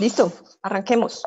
Listo, arranquemos.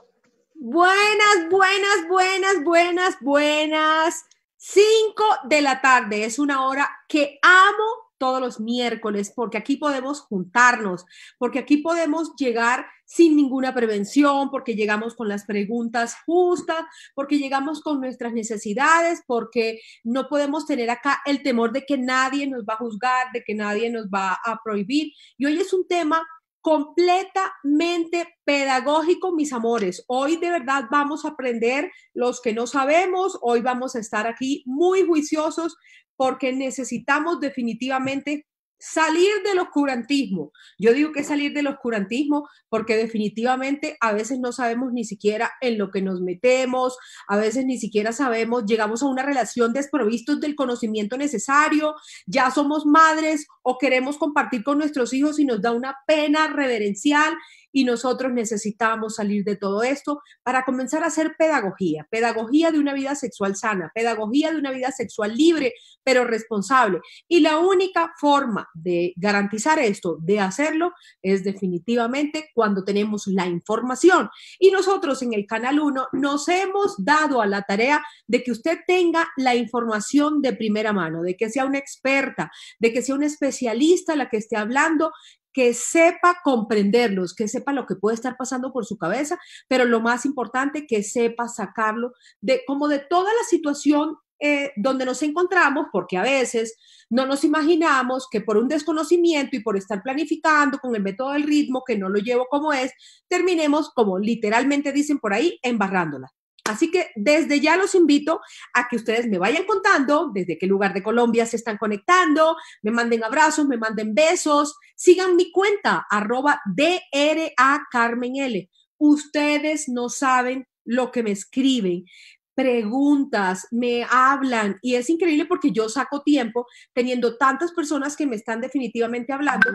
Buenas, buenas, buenas, buenas, buenas. cinco de la tarde es una hora que amo todos los miércoles porque aquí podemos juntarnos, porque aquí podemos llegar sin ninguna prevención, porque llegamos con las preguntas justas, porque llegamos con nuestras necesidades, porque no podemos tener acá el temor de que nadie nos va a juzgar, de que nadie nos va a prohibir. Y hoy es un tema completamente pedagógico, mis amores. Hoy de verdad vamos a aprender los que no sabemos, hoy vamos a estar aquí muy juiciosos porque necesitamos definitivamente salir del oscurantismo. Yo digo que salir del oscurantismo porque definitivamente a veces no sabemos ni siquiera en lo que nos metemos, a veces ni siquiera sabemos, llegamos a una relación desprovistos del conocimiento necesario, ya somos madres o queremos compartir con nuestros hijos y nos da una pena reverencial y nosotros necesitamos salir de todo esto para comenzar a hacer pedagogía, pedagogía de una vida sexual sana, pedagogía de una vida sexual libre, pero responsable. Y la única forma de garantizar esto, de hacerlo, es definitivamente cuando tenemos la información. Y nosotros en el Canal 1 nos hemos dado a la tarea de que usted tenga la información de primera mano, de que sea una experta, de que sea un especialista la que esté hablando que sepa comprenderlos, que sepa lo que puede estar pasando por su cabeza, pero lo más importante, que sepa sacarlo de como de toda la situación eh, donde nos encontramos, porque a veces no nos imaginamos que por un desconocimiento y por estar planificando con el método del ritmo, que no lo llevo como es, terminemos, como literalmente dicen por ahí, embarrándola. Así que desde ya los invito a que ustedes me vayan contando desde qué lugar de Colombia se están conectando, me manden abrazos, me manden besos, sigan mi cuenta arroba DRA Carmen L. Ustedes no saben lo que me escriben preguntas, me hablan y es increíble porque yo saco tiempo teniendo tantas personas que me están definitivamente hablando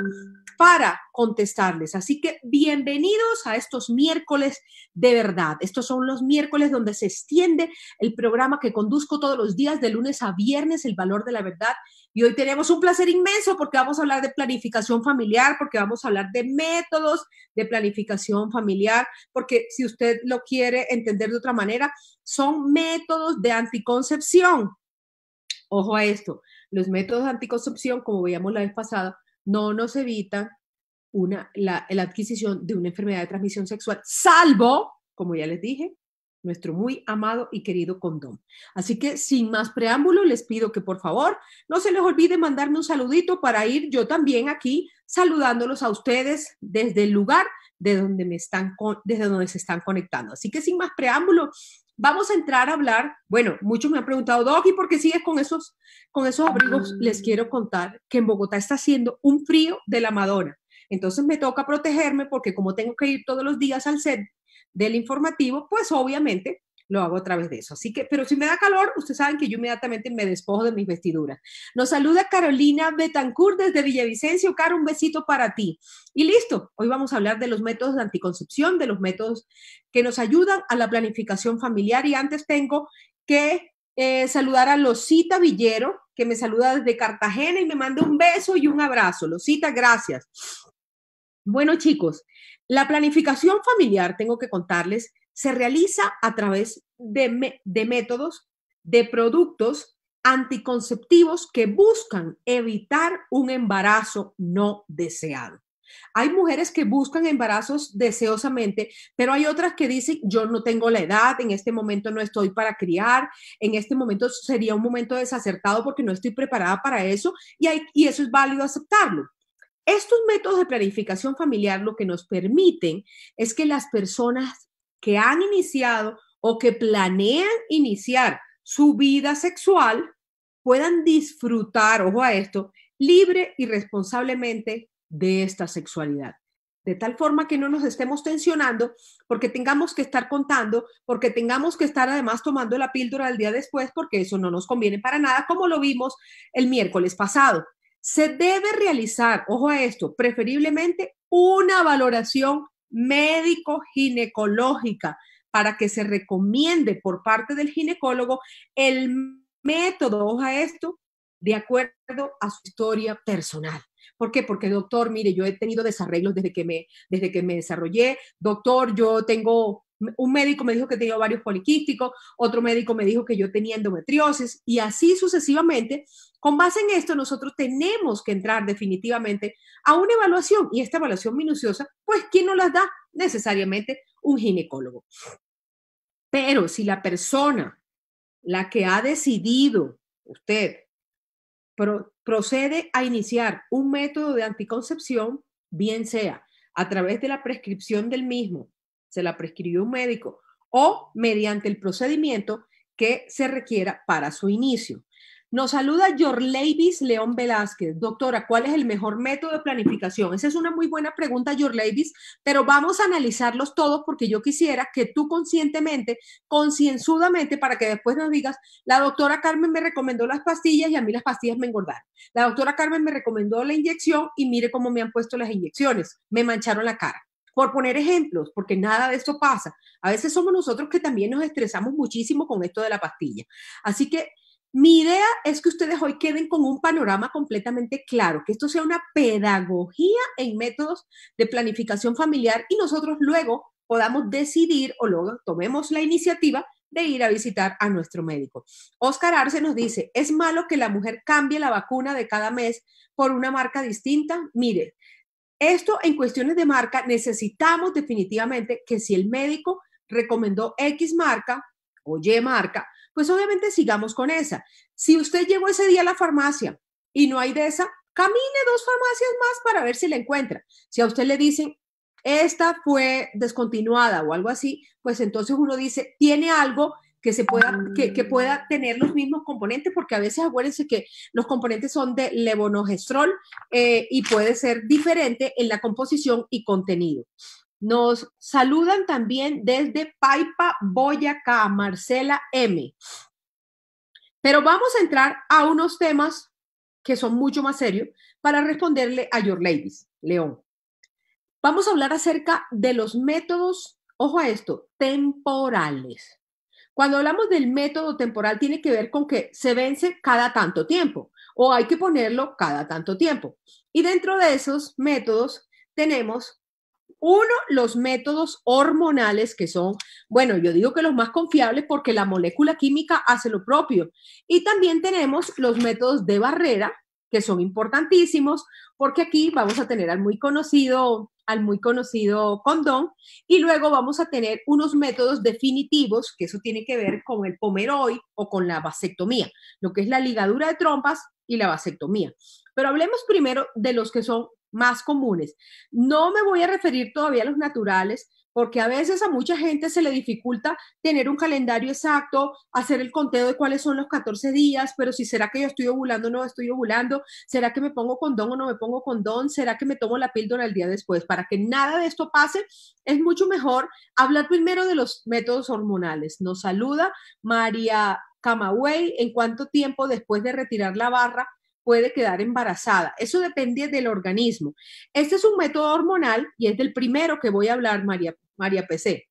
para contestarles. Así que bienvenidos a estos miércoles de verdad. Estos son los miércoles donde se extiende el programa que conduzco todos los días de lunes a viernes, el valor de la verdad y hoy tenemos un placer inmenso porque vamos a hablar de planificación familiar, porque vamos a hablar de métodos de planificación familiar, porque si usted lo quiere entender de otra manera, son métodos de anticoncepción. Ojo a esto, los métodos de anticoncepción, como veíamos la vez pasada, no nos evitan una, la adquisición de una enfermedad de transmisión sexual, salvo, como ya les dije, nuestro muy amado y querido condón. Así que sin más preámbulo, les pido que por favor no se les olvide mandarme un saludito para ir yo también aquí saludándolos a ustedes desde el lugar de donde me están desde donde se están conectando. Así que sin más preámbulo, vamos a entrar a hablar. Bueno, muchos me han preguntado, Doc, por qué sigues con esos con esos abrigos? Ah. Les quiero contar que en Bogotá está haciendo un frío de la Madonna. Entonces me toca protegerme porque como tengo que ir todos los días al set, del informativo, pues obviamente lo hago a través de eso. Así que, pero si me da calor, ustedes saben que yo inmediatamente me despojo de mis vestiduras. Nos saluda Carolina Betancourt desde Villavicencio. Caro, un besito para ti. Y listo, hoy vamos a hablar de los métodos de anticoncepción, de los métodos que nos ayudan a la planificación familiar. Y antes tengo que eh, saludar a Losita Villero, que me saluda desde Cartagena y me manda un beso y un abrazo. Losita, gracias. Bueno, chicos, la planificación familiar, tengo que contarles, se realiza a través de, métodos, de productos anticonceptivos que buscan evitar un embarazo no deseado. Hay mujeres que buscan embarazos deseosamente, pero hay otras que dicen, yo no tengo la edad, en este momento no estoy para criar, en este momento sería un momento desacertado porque no estoy preparada para eso y eso es válido aceptarlo. Estos métodos de planificación familiar lo que nos permiten es que las personas que han iniciado o que planean iniciar su vida sexual puedan disfrutar, ojo a esto, libre y responsablemente de esta sexualidad. De tal forma que no nos estemos tensionando porque tengamos que estar contando, porque tengamos que estar además tomando la píldora el día después, porque eso no nos conviene para nada, como lo vimos el miércoles pasado se debe realizar, ojo a esto, preferiblemente una valoración médico-ginecológica para que se recomiende por parte del ginecólogo el método, ojo a esto, de acuerdo a su historia personal. ¿Por qué? Porque, doctor, mire, yo he tenido desarreglos desde que me, desde que me desarrollé. Doctor, yo tengo un médico me dijo que tenía varios poliquísticos, otro médico me dijo que yo tenía endometriosis y así sucesivamente. Con base en esto, nosotros tenemos que entrar definitivamente a una evaluación y esta evaluación minuciosa, pues, ¿quién nos la da? Necesariamente un ginecólogo. Pero si la persona, la que ha decidido, usted, procede a iniciar un método de anticoncepción, bien sea a través de la prescripción del mismo se la prescribió un médico, o mediante el procedimiento que se requiera para su inicio. Nos saluda Jorleibis León Velázquez. Doctora, ¿cuál es el mejor método de planificación? Esa es una muy buena pregunta, Yorleivis, pero vamos a analizarlos todos porque yo quisiera que tú conscientemente, concienzudamente, para que después nos digas, la doctora Carmen me recomendó las pastillas y a mí las pastillas me engordaron. La doctora Carmen me recomendó la inyección y mire cómo me han puesto las inyecciones. Me mancharon la cara por poner ejemplos, porque nada de esto pasa. A veces somos nosotros que también nos estresamos muchísimo con esto de la pastilla. Así que mi idea es que ustedes hoy queden con un panorama completamente claro, que esto sea una pedagogía en métodos de planificación familiar y nosotros luego podamos decidir o luego tomemos la iniciativa de ir a visitar a nuestro médico. Oscar Arce nos dice, ¿es malo que la mujer cambie la vacuna de cada mes por una marca distinta? Mire, esto en cuestiones de marca, necesitamos definitivamente que si el médico recomendó X marca o Y marca, pues obviamente sigamos con esa. Si usted llegó ese día a la farmacia y no hay de esa, camine dos farmacias más para ver si la encuentra. Si a usted le dicen, esta fue descontinuada o algo así, pues entonces uno dice, tiene algo que se pueda, que, mm. pueda tener los mismos componentes, porque a veces acuérdense que los componentes son de levonorgestrol eh, y puede ser diferente en la composición y contenido. Nos saludan también desde Paipa, Boyacá, Marcela M. Pero vamos a entrar a unos temas que son mucho más serios para responderle a Your Ladies, León. Vamos a hablar acerca de los métodos, ojo a esto, temporales. Cuando hablamos del método temporal, tiene que ver con que se vence cada tanto tiempo o hay que ponerlo cada tanto tiempo. Y dentro de esos métodos tenemos, uno, los métodos hormonales que son, bueno, yo digo que los más confiables porque la molécula química hace lo propio. Y también tenemos los métodos de barrera, que son importantísimos, porque aquí vamos a tener al muy conocido al muy conocido condón. Y luego vamos a tener unos métodos definitivos, que eso tiene que ver con el pomeroy o con la vasectomía, lo que es la ligadura de trompas y la vasectomía. Pero hablemos primero de los que son más comunes. No me voy a referir todavía a los naturales porque a veces a mucha gente se le dificulta tener un calendario exacto, hacer el conteo de cuáles son los 14 días, pero si será que yo estoy ovulando o no estoy ovulando, será que me pongo condón o no me pongo condón, será que me tomo la píldora el día después. Para que nada de esto pase, es mucho mejor hablar primero de los métodos hormonales. Nos saluda María Camagüey, en cuánto tiempo después de retirar la barra puede quedar embarazada. Eso depende del organismo. Este es un método hormonal y es del primero que voy a hablar, María María PC.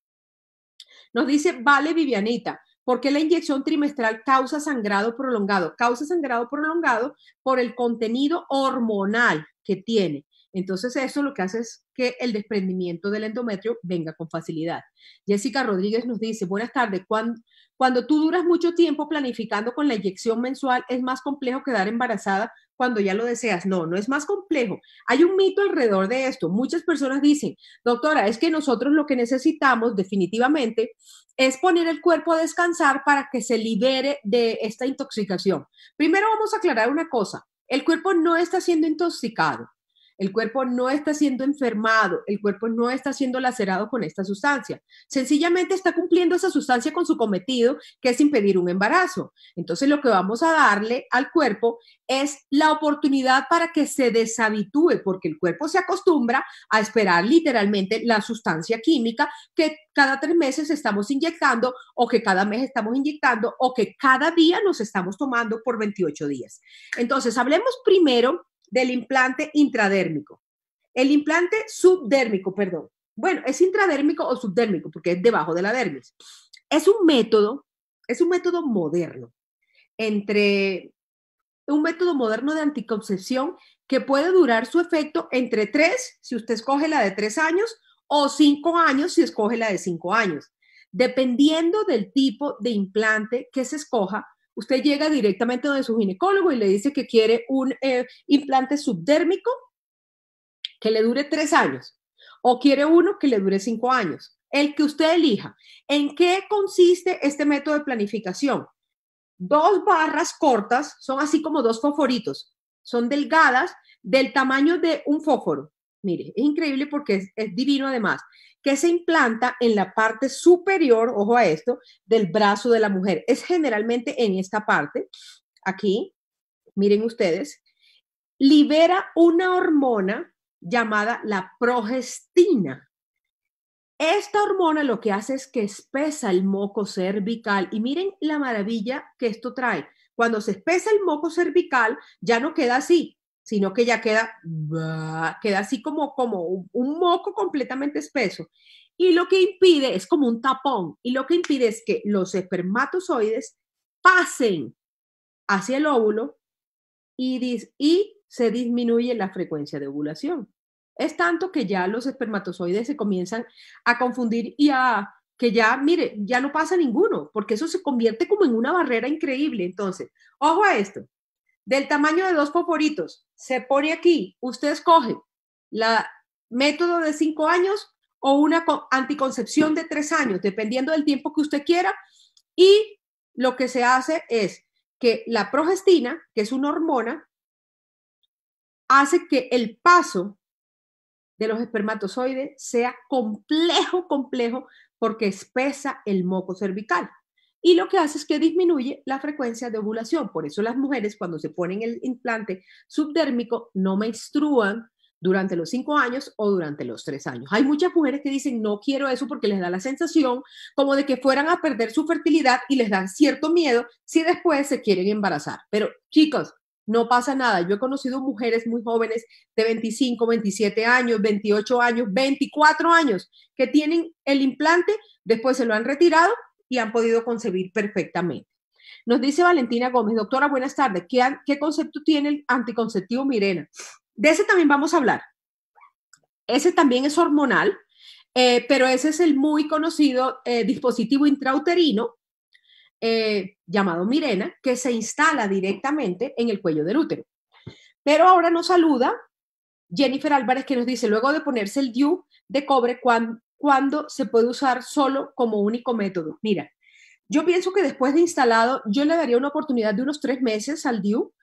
Nos dice, vale, Vivianita, ¿por qué la inyección trimestral causa sangrado prolongado? Causa sangrado prolongado por el contenido hormonal que tiene. Entonces, eso lo que hace es que el desprendimiento del endometrio venga con facilidad. Jessica Rodríguez nos dice, buenas tardes, cuando, cuando tú duras mucho tiempo planificando con la inyección mensual, es más complejo quedar embarazada cuando ya lo deseas. No, no es más complejo. Hay un mito alrededor de esto. Muchas personas dicen, doctora, es que nosotros lo que necesitamos definitivamente es poner el cuerpo a descansar para que se libere de esta intoxicación. Primero vamos a aclarar una cosa. El cuerpo no está siendo intoxicado. El cuerpo no está siendo enfermado, el cuerpo no está siendo lacerado con esta sustancia. Sencillamente está cumpliendo esa sustancia con su cometido, que es impedir un embarazo. Entonces lo que vamos a darle al cuerpo es la oportunidad para que se deshabitúe, porque el cuerpo se acostumbra a esperar literalmente la sustancia química que cada tres meses estamos inyectando o que cada mes estamos inyectando o que cada día nos estamos tomando por 28 días. Entonces, hablemos primero del implante intradérmico. El implante subdérmico, perdón. Bueno, es intradérmico o subdérmico porque es debajo de la dermis. Es un método, es un método moderno, entre un método moderno de anticoncepción que puede durar su efecto entre tres, si usted escoge la de tres años, o cinco años, si escoge la de cinco años. Dependiendo del tipo de implante que se escoja, Usted llega directamente donde su ginecólogo y le dice que quiere un eh, implante subdérmico que le dure tres años o quiere uno que le dure cinco años, el que usted elija. ¿En qué consiste este método de planificación? Dos barras cortas son así como dos fosforitos, son delgadas del tamaño de un fósforo. Mire, es increíble porque es, divino además, que se implanta en la parte superior, ojo a esto, del brazo de la mujer. Es generalmente en esta parte, aquí, miren ustedes, libera una hormona llamada la progestina. Esta hormona lo que hace es que espesa el moco cervical y miren la maravilla que esto trae. Cuando se espesa el moco cervical, ya no queda así, sino que ya queda, queda así como, como un, moco completamente espeso. Y lo que impide es como un tapón, y lo que impide es que los espermatozoides pasen hacia el óvulo y, y se disminuye la frecuencia de ovulación. Es tanto que ya los espermatozoides se comienzan a confundir y a que ya, mire, ya no pasa ninguno, porque eso se convierte como en una barrera increíble. Entonces, ojo a esto, del tamaño de dos poporitos, se pone aquí, usted escoge la método de cinco años o una anticoncepción de tres años, dependiendo del tiempo que usted quiera. Y lo que se hace es que la progestina, que es una hormona, hace que el paso de los espermatozoides sea complejo, complejo, porque espesa el moco cervical y lo que hace es que disminuye la frecuencia de ovulación. Por eso las mujeres cuando se ponen el implante subdérmico no menstruan durante los cinco años o durante los tres años. Hay muchas mujeres que dicen no quiero eso porque les da la sensación como de que fueran a perder su fertilidad y les dan cierto miedo si después se quieren embarazar. Pero chicos, no pasa nada. Yo he conocido mujeres muy jóvenes de 25, 27 años, 28 años, 24 años que tienen el implante, después se lo han retirado y han podido concebir perfectamente. Nos dice Valentina Gómez, doctora, buenas tardes. ¿Qué, concepto tiene el anticonceptivo Mirena? De ese también vamos a hablar. Ese también es hormonal, eh, pero ese es el muy conocido eh, dispositivo intrauterino eh, llamado Mirena que se instala directamente en el cuello del útero. Pero ahora nos saluda Jennifer Álvarez que nos dice, luego de ponerse el DIU de cobre, ¿cuándo? cuando se puede usar solo como único método. Mira, yo pienso que después de instalado, yo le daría una oportunidad de unos tres meses al DIU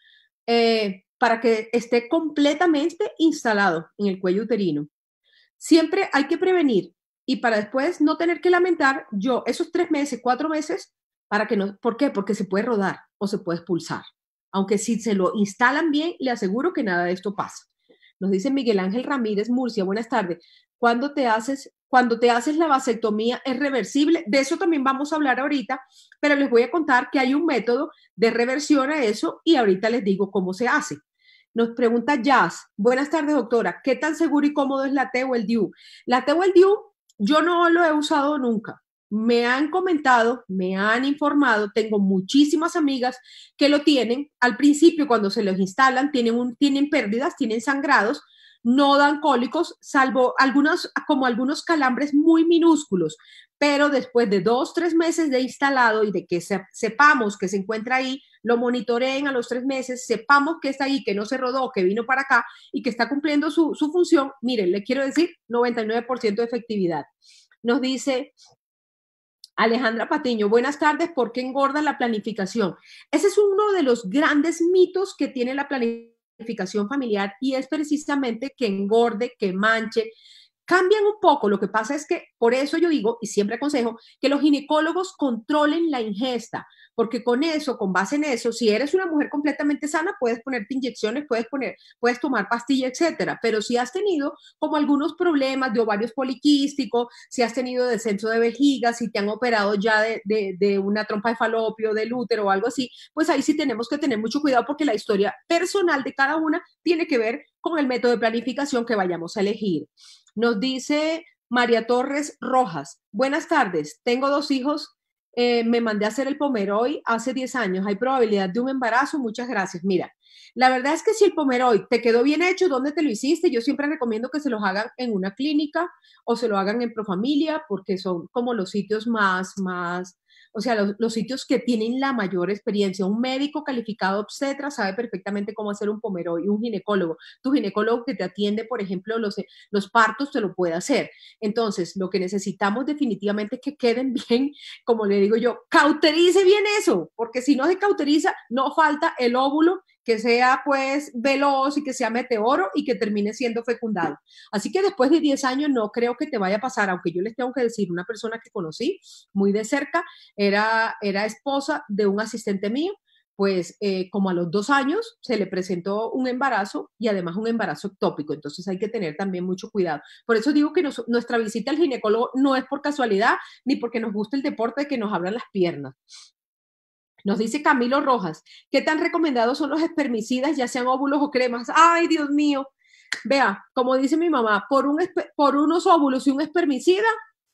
eh, para que esté completamente instalado en el cuello uterino. Siempre hay que prevenir y para después no tener que lamentar, yo esos tres meses, cuatro meses, para que no, ¿por qué? Porque se puede rodar o se puede expulsar. Aunque si se lo instalan bien, le aseguro que nada de esto pasa. Nos dice Miguel Ángel Ramírez Murcia, buenas tardes. ¿Cuándo te haces cuando te haces la vasectomía es reversible. De eso también vamos a hablar ahorita, pero les voy a contar que hay un método de reversión a eso y ahorita les digo cómo se hace. Nos pregunta Jazz, buenas tardes doctora, ¿qué tan seguro y cómodo es la T o el DIU? La T o el DIU yo no lo he usado nunca. Me han comentado, me han informado, tengo muchísimas amigas que lo tienen. Al principio, cuando se los instalan, tienen, un, tienen pérdidas, tienen sangrados, no dan cólicos, salvo algunos, como algunos calambres muy minúsculos, pero después de dos, tres meses de instalado y de que sepamos que se encuentra ahí, lo monitoreen a los tres meses, sepamos que está ahí, que no se rodó, que vino para acá y que está cumpliendo su, su función, miren, le quiero decir 99% de efectividad. Nos dice Alejandra Patiño, buenas tardes, ¿por qué engorda la planificación? Ese es uno de los grandes mitos que tiene la planificación familiar y es precisamente que engorde, que manche, cambian un poco. Lo que pasa es que por eso yo digo y siempre aconsejo que los ginecólogos controlen la ingesta, porque con eso, con base en eso, si eres una mujer completamente sana, puedes ponerte inyecciones, puedes poner, puedes tomar pastilla, etcétera. Pero si has tenido como algunos problemas de ovarios poliquísticos, si has tenido descenso de vejiga, si te han operado ya de, de una trompa de falopio, del útero o algo así, pues ahí sí tenemos que tener mucho cuidado porque la historia personal de cada una tiene que ver con el método de planificación que vayamos a elegir. Nos dice María Torres Rojas, buenas tardes, tengo dos hijos, eh, me mandé a hacer el Pomeroy hace 10 años, hay probabilidad de un embarazo, muchas gracias. Mira, la verdad es que si el Pomeroy te quedó bien hecho, ¿dónde te lo hiciste? Yo siempre recomiendo que se los hagan en una clínica o se lo hagan en Profamilia porque son como los sitios más, más o sea, los, sitios que tienen la mayor experiencia. Un médico calificado obstetra sabe perfectamente cómo hacer un pomero y un ginecólogo. Tu ginecólogo que te atiende, por ejemplo, los, los partos, te lo puede hacer. Entonces, lo que necesitamos definitivamente es que queden bien, como le digo yo, cauterice bien eso, porque si no se cauteriza, no falta el óvulo que sea pues veloz y que sea meteoro y que termine siendo fecundado. Así que después de 10 años no creo que te vaya a pasar, aunque yo les tengo que decir, una persona que conocí muy de cerca era, era esposa de un asistente mío, pues eh, como a los dos años se le presentó un embarazo y además un embarazo ectópico, entonces hay que tener también mucho cuidado. Por eso digo que nuestra visita al ginecólogo no es por casualidad ni porque nos gusta el deporte que nos abran las piernas, nos dice Camilo Rojas, ¿qué tan recomendados son los espermicidas, ya sean óvulos o cremas? Ay, Dios mío. Vea, como dice mi mamá, por, un, por unos óvulos y un espermicida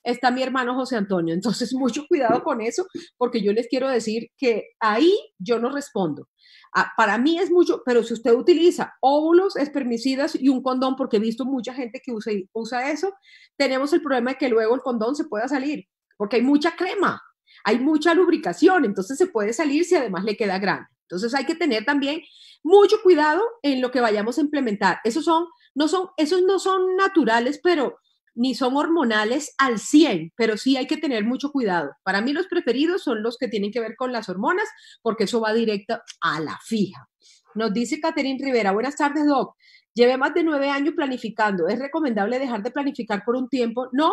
está mi hermano José Antonio. Entonces, mucho cuidado con eso, porque yo les quiero decir que ahí yo no respondo. Ah, para mí es mucho, pero si usted utiliza óvulos, espermicidas y un condón, porque he visto mucha gente que usa, usa eso, tenemos el problema de que luego el condón se pueda salir, porque hay mucha crema hay mucha lubricación, entonces se puede salir si además le queda grande. Entonces hay que tener también mucho cuidado en lo que vayamos a implementar. Esos, son, no son, esos no son naturales, pero ni son hormonales al 100, pero sí hay que tener mucho cuidado. Para mí los preferidos son los que tienen que ver con las hormonas, porque eso va directo a la fija. Nos dice Caterine Rivera, buenas tardes, Doc. Llevé más de nueve años planificando. ¿Es recomendable dejar de planificar por un tiempo? No,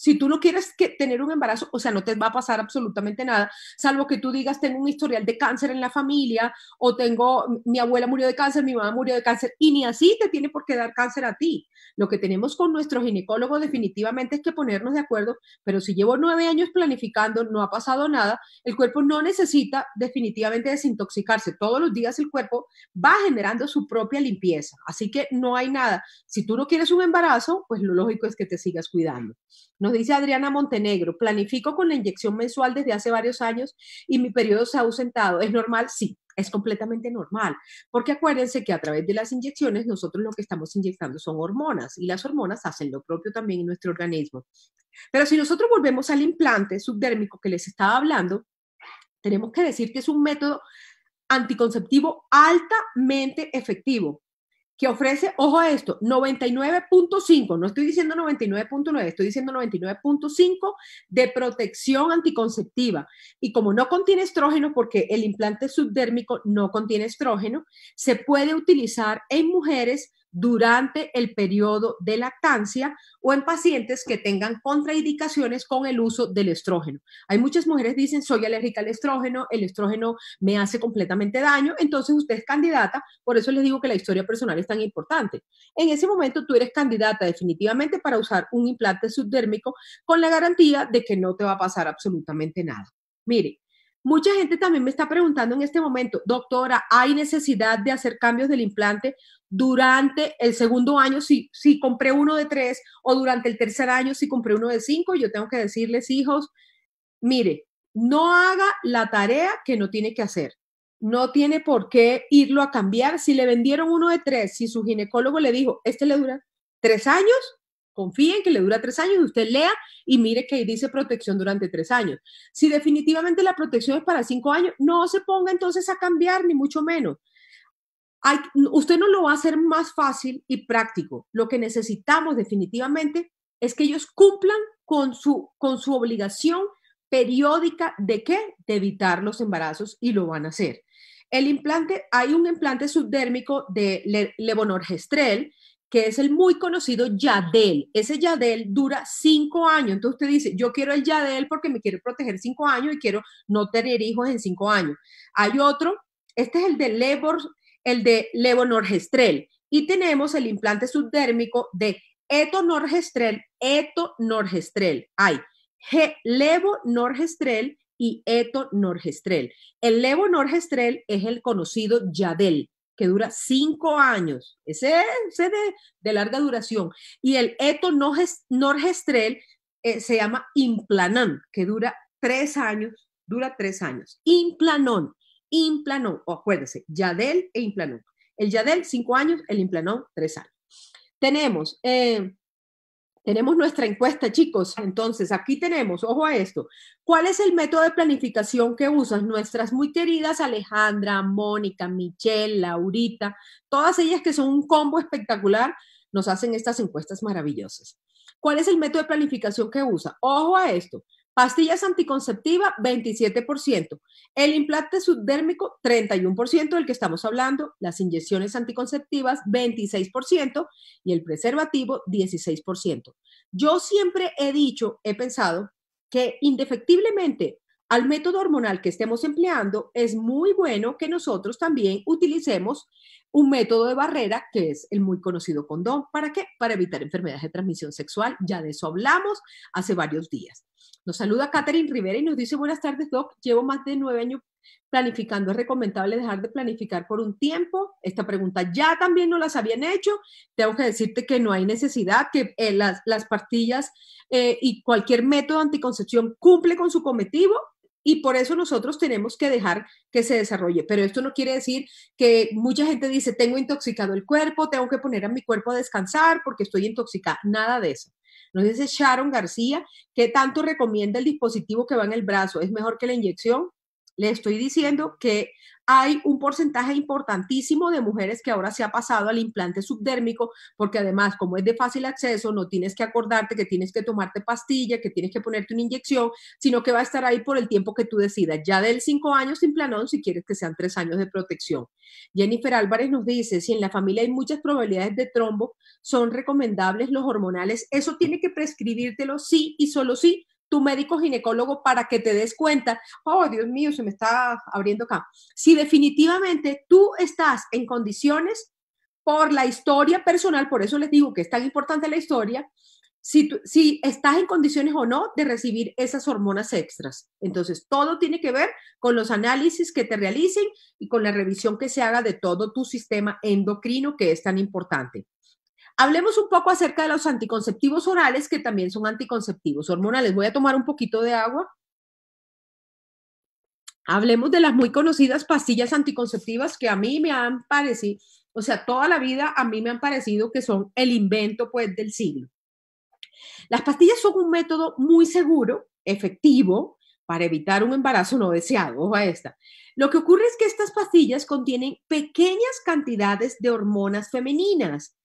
si tú no quieres tener un embarazo, o sea, no te va a pasar absolutamente nada, salvo que tú digas, tengo un historial de cáncer en la familia, o tengo, mi abuela murió de cáncer, mi mamá murió de cáncer, y ni así te tiene por qué dar cáncer a ti. Lo que tenemos con nuestro ginecólogo definitivamente es que ponernos de acuerdo, pero si llevo nueve años planificando, no ha pasado nada, el cuerpo no necesita definitivamente desintoxicarse. Todos los días el cuerpo va generando su propia limpieza, así que no hay nada. Si tú no quieres un embarazo, pues lo lógico es que te sigas cuidando. Nos dice Adriana Montenegro, planifico con la inyección mensual desde hace varios años y mi periodo se ha ausentado. ¿Es normal? Sí, es completamente normal, porque acuérdense que a través de las inyecciones nosotros lo que estamos inyectando son hormonas y las hormonas hacen lo propio también en nuestro organismo. Pero si nosotros volvemos al implante subdérmico que les estaba hablando, tenemos que decir que es un método anticonceptivo altamente efectivo que ofrece, ojo a esto, 99.5, no estoy diciendo 99.9, estoy diciendo 99.5 de protección anticonceptiva. Y como no contiene estrógeno, porque el implante subdérmico no contiene estrógeno, se puede utilizar en mujeres durante el periodo de lactancia o en pacientes que tengan contraindicaciones con el uso del estrógeno. Hay muchas mujeres que dicen, soy alérgica al estrógeno, el estrógeno me hace completamente daño, entonces usted es candidata, por eso les digo que la historia personal es tan importante. En ese momento tú eres candidata definitivamente para usar un implante subdérmico con la garantía de que no te va a pasar absolutamente nada. Mire, Mucha gente también me está preguntando en este momento, doctora, ¿hay necesidad de hacer cambios del implante durante el segundo año? Si, si compré uno de tres o durante el tercer año, si compré uno de cinco, yo tengo que decirles, hijos, mire, no haga la tarea que no tiene que hacer. No tiene por qué irlo a cambiar. Si le vendieron uno de tres, si su ginecólogo le dijo, este le dura tres años, confíen que le dura tres años y usted lea y mire que dice protección durante tres años. Si definitivamente la protección es para cinco años, no se ponga entonces a cambiar, ni mucho menos. Hay, usted no lo va a hacer más fácil y práctico. Lo que necesitamos definitivamente es que ellos cumplan con su, con su obligación periódica de qué? De evitar los embarazos y lo van a hacer. El implante, hay un implante subdérmico de levonorgestrel que es el muy conocido Yadel. Ese Yadel dura cinco años. Entonces usted dice, yo quiero el Yadel porque me quiero proteger cinco años y quiero no tener hijos en cinco años. Hay otro, este es el de Levor, el de Levonorgestrel. Y tenemos el implante subdérmico de Etonorgestrel, Etonorgestrel. Hay Levonorgestrel y Etonorgestrel. El Levonorgestrel es el conocido Yadel que dura cinco años. Ese es de, larga duración. Y el no eh, se llama implanón, que dura tres años, dura tres años. Implanón, implanón, o acuérdese, Yadel e implanón. El Yadel, cinco años, el implanón, tres años. Tenemos eh, tenemos nuestra encuesta, chicos. Entonces, aquí tenemos, ojo a esto. ¿Cuál es el método de planificación que usan nuestras muy queridas Alejandra, Mónica, Michelle, Laurita? Todas ellas que son un combo espectacular, nos hacen estas encuestas maravillosas. ¿Cuál es el método de planificación que usa? Ojo a esto. Pastillas anticonceptivas, 27%. El implante subdérmico, 31% del que estamos hablando. Las inyecciones anticonceptivas, 26%. Y el preservativo, 16%. Yo siempre he dicho, he pensado que indefectiblemente al método hormonal que estemos empleando, es muy bueno que nosotros también utilicemos un método de barrera que es el muy conocido condón. ¿Para qué? Para evitar enfermedades de transmisión sexual. Ya de eso hablamos hace varios días. Nos saluda Catherine Rivera y nos dice, buenas tardes, Doc. Llevo más de nueve años planificando. ¿Es recomendable dejar de planificar por un tiempo? Esta pregunta ya también no las habían hecho. Tengo que decirte que no hay necesidad, que eh, las, las, pastillas eh, y cualquier método de anticoncepción cumple con su cometido y por eso nosotros tenemos que dejar que se desarrolle. Pero esto no quiere decir que mucha gente dice, tengo intoxicado el cuerpo, tengo que poner a mi cuerpo a descansar porque estoy intoxicada. Nada de eso. Nos dice Sharon García, ¿qué tanto recomienda el dispositivo que va en el brazo? ¿Es mejor que la inyección? Le estoy diciendo que hay un porcentaje importantísimo de mujeres que ahora se ha pasado al implante subdérmico, porque además, como es de fácil acceso, no tienes que acordarte que tienes que tomarte pastilla, que tienes que ponerte una inyección, sino que va a estar ahí por el tiempo que tú decidas, ya del cinco años sin planón si quieres que sean tres años de protección. Jennifer Álvarez nos dice, si en la familia hay muchas probabilidades de trombo, son recomendables los hormonales. Eso tiene que prescribírtelo sí y solo sí, tu médico ginecólogo para que te des cuenta, oh Dios mío, se me está abriendo acá. Si definitivamente tú estás en condiciones por la historia personal, por eso les digo que es tan importante la historia, si, si estás en condiciones o no de recibir esas hormonas extras. Entonces, todo tiene que ver con los análisis que te realicen y con la revisión que se haga de todo tu sistema endocrino que es tan importante. Hablemos un poco acerca de los anticonceptivos orales, que también son anticonceptivos hormonales. Voy a tomar un poquito de agua. Hablemos de las muy conocidas pastillas anticonceptivas que a mí me han parecido, o sea, toda la vida a mí me han parecido que son el invento pues del siglo. Las pastillas son un método muy seguro, efectivo, para evitar un embarazo no deseado. a esta. Lo que ocurre es que estas pastillas contienen pequeñas cantidades de hormonas femeninas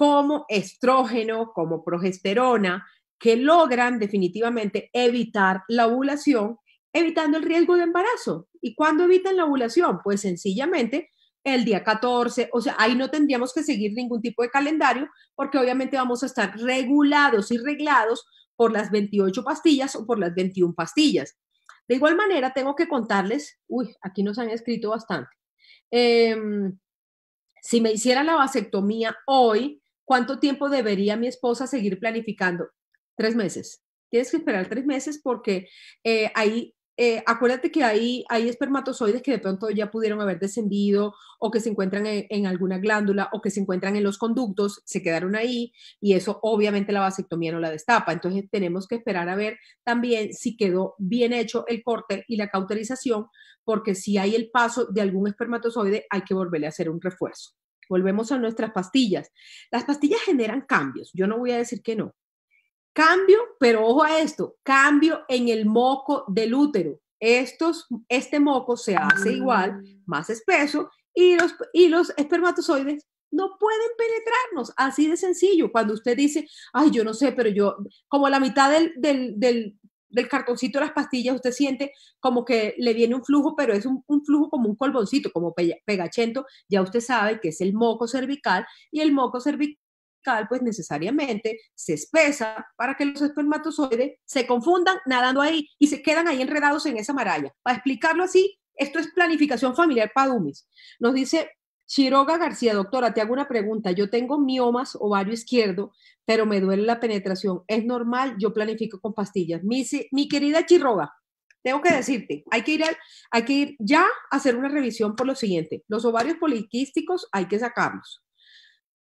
como estrógeno, como progesterona, que logran definitivamente evitar la ovulación, evitando el riesgo de embarazo. ¿Y cuándo evitan la ovulación? Pues sencillamente el día 14, o sea, ahí no tendríamos que seguir ningún tipo de calendario porque obviamente vamos a estar regulados y reglados por las 28 pastillas o por las 21 pastillas. De igual manera, tengo que contarles, uy, aquí nos han escrito bastante. Em, si me hiciera la vasectomía hoy, ¿Cuánto tiempo debería mi esposa seguir planificando? Tres meses. Tienes que esperar tres meses porque eh, ahí eh, acuérdate que hay, hay espermatozoides que de pronto ya pudieron haber descendido o que se encuentran en, en, alguna glándula o que se encuentran en los conductos, se quedaron ahí y eso obviamente la vasectomía no la destapa. Entonces tenemos que esperar a ver también si quedó bien hecho el corte y la cauterización, porque si hay el paso de algún espermatozoide hay que volverle a hacer un refuerzo. Volvemos a nuestras pastillas. Las pastillas generan cambios, yo no voy a decir que no. Cambio, pero ojo a esto, cambio en el moco del útero. Estos, este moco se hace igual, mm. más espeso, y los, y los espermatozoides no pueden penetrarnos, así de sencillo. Cuando usted dice, ay, yo no sé, pero yo, como la mitad del, del, del cartoncito de las pastillas, usted siente como que le viene un flujo, pero es un, flujo como un colboncito, como pegachento, ya usted sabe que es el moco cervical y el moco cervical pues necesariamente se espesa para que los espermatozoides se confundan nadando ahí y se quedan ahí enredados en esa maralla. Para explicarlo así, esto es planificación familiar para Nos dice Chiroga García, doctora, te hago una pregunta. Yo tengo miomas ovario izquierdo, pero me duele la penetración. ¿Es normal? Yo planifico con pastillas. Mi, querida Chiroga, tengo que decirte, hay que, ir hay que ir ya a hacer una revisión por lo siguiente. Los ovarios poliquísticos hay que sacarlos.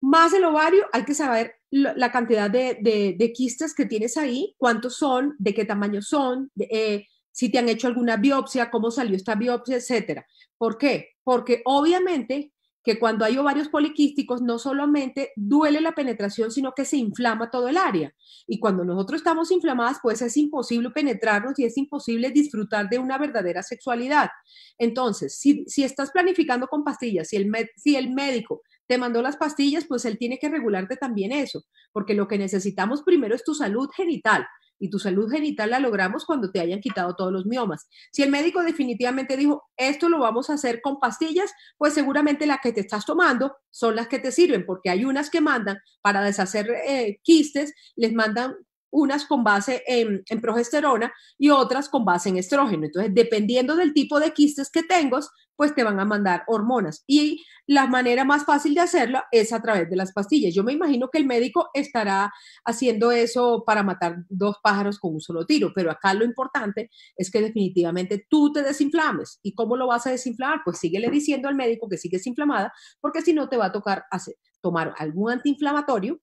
Más el ovario, hay que saber la cantidad de, de, quistes que tienes ahí, cuántos son, de qué tamaño son, eh, si te han hecho alguna biopsia, cómo salió esta biopsia, etcétera. ¿Por qué? Porque obviamente que cuando hay ovarios poliquísticos no solamente duele la penetración, sino que se inflama todo el área. Y cuando nosotros estamos inflamadas, pues es imposible penetrarnos y es imposible disfrutar de una verdadera sexualidad. Entonces, si, estás planificando con pastillas, si el, si el médico te mandó las pastillas, pues él tiene que regularte también eso, porque lo que necesitamos primero es tu salud genital. Y tu salud genital la logramos cuando te hayan quitado todos los miomas. Si el médico definitivamente dijo, esto lo vamos a hacer con pastillas, pues seguramente las que te estás tomando son las que te sirven, porque hay unas que mandan para deshacer eh, quistes, les mandan unas con base en, progesterona y otras con base en estrógeno. Entonces, dependiendo del tipo de quistes que tengas, pues te van a mandar hormonas. Y la manera más fácil de hacerlo es a través de las pastillas. Yo me imagino que el médico estará haciendo eso para matar dos pájaros con un solo tiro, pero acá lo importante es que definitivamente tú te desinflames. ¿Y cómo lo vas a desinflamar? Pues síguele diciendo al médico que sigues inflamada, porque si no te va a tocar hacer, tomar algún antiinflamatorio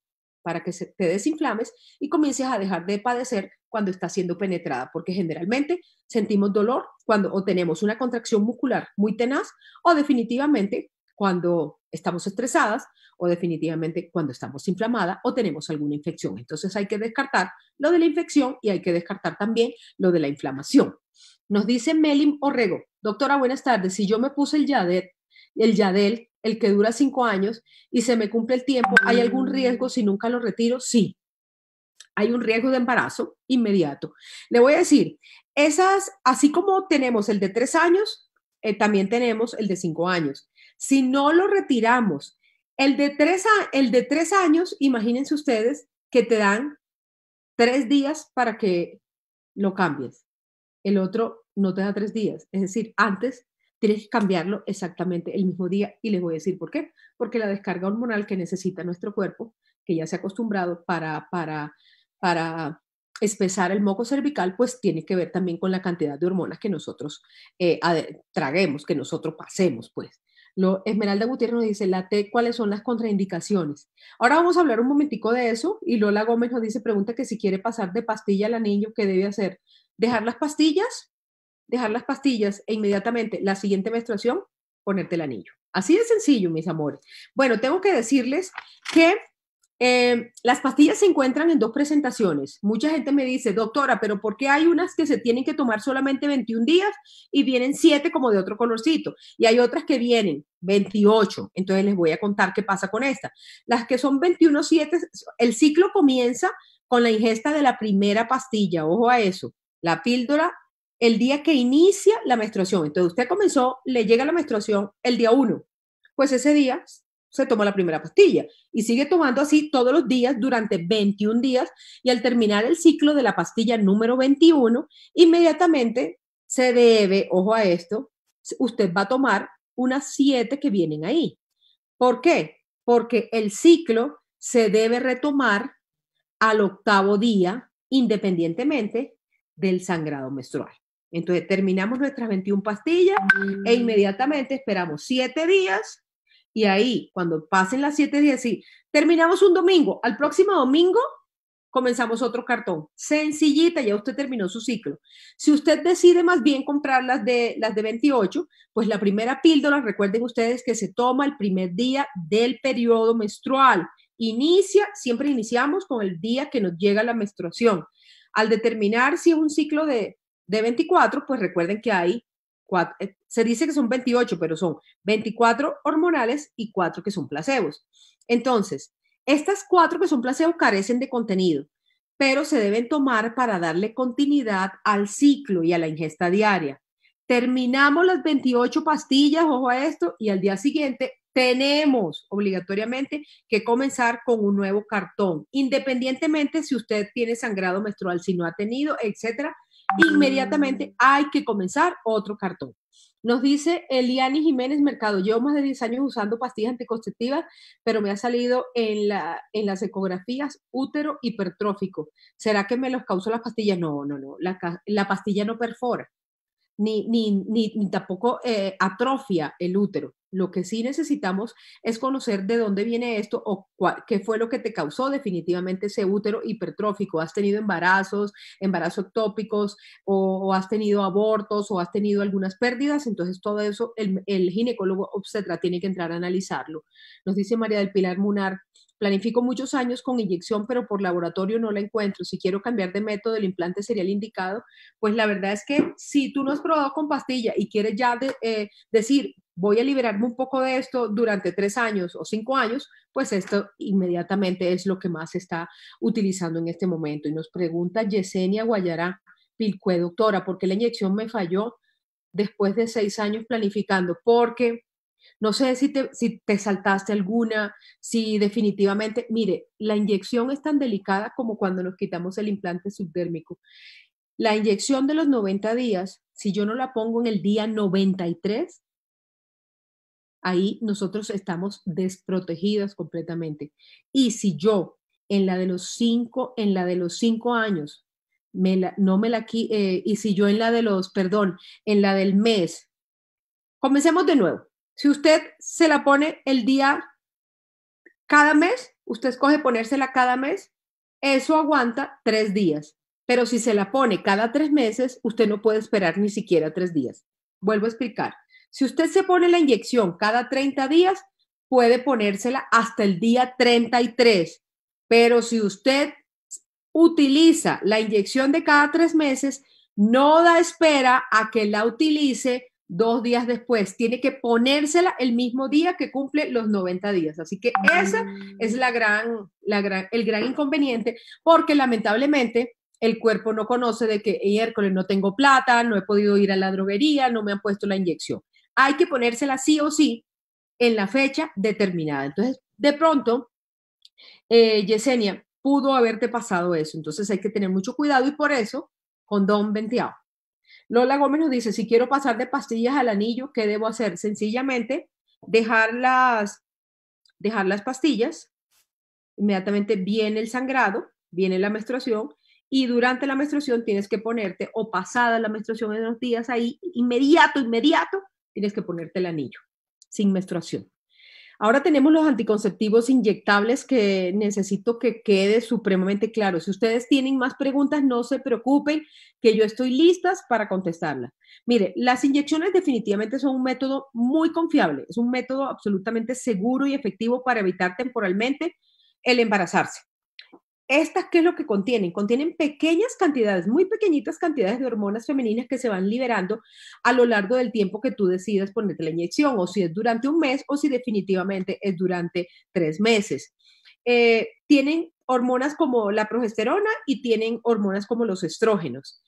para que se, te desinflames y comiences a dejar de padecer cuando está siendo penetrada, porque generalmente sentimos dolor cuando o tenemos una contracción muscular muy tenaz o definitivamente cuando estamos estresadas o definitivamente cuando estamos inflamada o tenemos alguna infección. Entonces hay que descartar lo de la infección y hay que descartar también lo de la inflamación. Nos dice Melim Orrego, doctora, buenas tardes. Si yo me puse el yadel el Yadel el que dura cinco años, y se me cumple el tiempo, ¿hay algún riesgo mm. si nunca lo retiro? Sí, hay un riesgo de embarazo inmediato. Le voy a decir, esas, así como tenemos el de tres años, eh, también tenemos el de cinco años. Si no lo retiramos, el de tres, el de tres años, imagínense ustedes que te dan tres días para que lo cambies. El otro no te da tres días. Es decir, antes tienes que cambiarlo exactamente el mismo día y les voy a decir por qué. Porque la descarga hormonal que necesita nuestro cuerpo, que ya se ha acostumbrado para, para, espesar el moco cervical, pues tiene que ver también con la cantidad de hormonas que nosotros eh, traguemos, que nosotros pasemos, pues. Lo, Esmeralda Gutiérrez nos dice, la T, ¿cuáles son las contraindicaciones? Ahora vamos a hablar un momentico de eso y Lola Gómez nos dice, pregunta que si quiere pasar de pastilla al anillo, ¿qué debe hacer? ¿Dejar las pastillas? dejar las pastillas e inmediatamente la siguiente menstruación ponerte el anillo. Así de sencillo, mis amores. Bueno, tengo que decirles que em, las pastillas se encuentran en dos presentaciones. Mucha gente me dice, doctora, pero ¿por qué hay unas que se tienen que tomar solamente 21 días y vienen 7 como de otro colorcito? Y hay otras que vienen 28. Entonces les voy a contar qué pasa con esta. Las que son 21, 7, el ciclo comienza con la ingesta de la primera pastilla. Ojo a eso. La píldora el día que inicia la menstruación. Entonces usted comenzó, le llega la menstruación el día 1, pues ese día se tomó la primera pastilla y sigue tomando así todos los días durante 21 días y al terminar el ciclo de la pastilla número 21, inmediatamente se debe, ojo a esto, usted va a tomar unas siete que vienen ahí. ¿Por qué? Porque el ciclo se debe retomar al octavo día independientemente del sangrado menstrual. Entonces terminamos nuestras 21 pastillas e mm. inmediatamente esperamos 7 días y ahí cuando pasen las 7 días, terminamos un domingo, al próximo domingo comenzamos otro cartón. Sencillita, ya usted terminó su ciclo. Si usted decide más bien comprar de, las de 28, pues la primera píldora, recuerden ustedes que se toma el primer día del periodo menstrual. Inicia, siempre iniciamos con el día que nos llega la menstruación. Al determinar si es un ciclo de de 24, pues recuerden que hay, eh, se dice que son 28, pero son 24 hormonales y 4 que son placebos. Entonces, estas 4 que son placebos carecen de contenido, pero se deben tomar para darle continuidad al ciclo y a la ingesta diaria. Terminamos las 28 pastillas, ojo a esto, y al día siguiente tenemos obligatoriamente que comenzar con un nuevo cartón, independientemente si usted tiene sangrado menstrual, si no ha tenido, etcétera, inmediatamente hay que comenzar otro cartón. Nos dice Eliani Jiménez Mercado, llevo más de 10 años usando pastillas anticonceptivas, pero me ha salido en, las ecografías útero hipertrófico. ¿Será que me los causó las pastillas? No, no, no, la pastilla no perfora ni, ni, ni, ni tampoco eh, atrofia el útero. Lo que sí necesitamos es conocer de dónde viene esto o qué fue lo que te causó definitivamente ese útero hipertrófico. ¿Has tenido embarazos, embarazos tópicos o, has tenido abortos o has tenido algunas pérdidas? Entonces todo eso el, el ginecólogo obstetra tiene que entrar a analizarlo. Nos dice María del Pilar Munar, Planifico muchos años con inyección, pero por laboratorio no la encuentro. Si quiero cambiar de método, el implante sería el indicado. Pues la verdad es que si tú no has probado con pastilla y quieres ya eh, decir, voy a liberarme un poco de esto durante tres años o cinco años, pues esto inmediatamente es lo que más se está utilizando en este momento. Y nos pregunta Yesenia Guayará, Pilcue, doctora, ¿por qué la inyección me falló después de seis años planificando? Porque no sé si te, si te saltaste alguna, si definitivamente, mire, la inyección es tan delicada como cuando nos quitamos el implante subdérmico. La inyección de los 90 días, si yo no la pongo en el día 93, ahí nosotros estamos desprotegidas completamente. Y si yo en la de los 5 en la de los años, me no me la eh, y si yo en la de los, perdón, en la del mes, comencemos de nuevo. Si usted se la pone el día, cada mes, usted escoge ponérsela cada mes, eso aguanta tres días. Pero si se la pone cada tres meses, usted no puede esperar ni siquiera tres días. Vuelvo a explicar. Si usted se pone la inyección cada 30 días, puede ponérsela hasta el día 33. Pero si usted utiliza la inyección de cada tres meses, no da espera a que la utilice dos días después. Tiene que ponérsela el mismo día que cumple los 90 días. Así que esa es la gran, la gran, el gran inconveniente, porque lamentablemente el cuerpo no conoce de que miércoles no tengo plata, no he podido ir a la droguería, no me han puesto la inyección. Hay que ponérsela sí o sí en la fecha determinada. Entonces, de pronto, eh, Yesenia, pudo haberte pasado eso. Entonces hay que tener mucho cuidado y por eso, con don venteado. Lola Gómez nos dice, si quiero pasar de pastillas al anillo, ¿qué debo hacer? Sencillamente dejar las, dejar las pastillas, inmediatamente viene el sangrado, viene la menstruación y durante la menstruación tienes que ponerte, o pasada la menstruación de los días ahí, inmediato, inmediato, tienes que ponerte el anillo, sin menstruación. Ahora tenemos los anticonceptivos inyectables que necesito que quede supremamente claro. Si ustedes tienen más preguntas, no se preocupen, que yo estoy listas para contestarlas. Mire, las inyecciones definitivamente son un método muy confiable, es un método absolutamente seguro y efectivo para evitar temporalmente el embarazarse. ¿Estas qué es lo que contienen? Contienen pequeñas cantidades, muy pequeñitas cantidades de hormonas femeninas que se van liberando a lo largo del tiempo que tú decidas ponerte la inyección, o si es durante un mes o si definitivamente es durante tres meses. Eh, tienen hormonas como la progesterona y tienen hormonas como los estrógenos.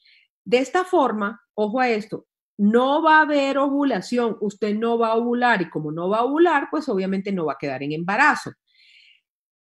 De esta forma, ojo a esto, no va a haber ovulación, usted no va a ovular y como no va a ovular, pues obviamente no va a quedar en embarazo.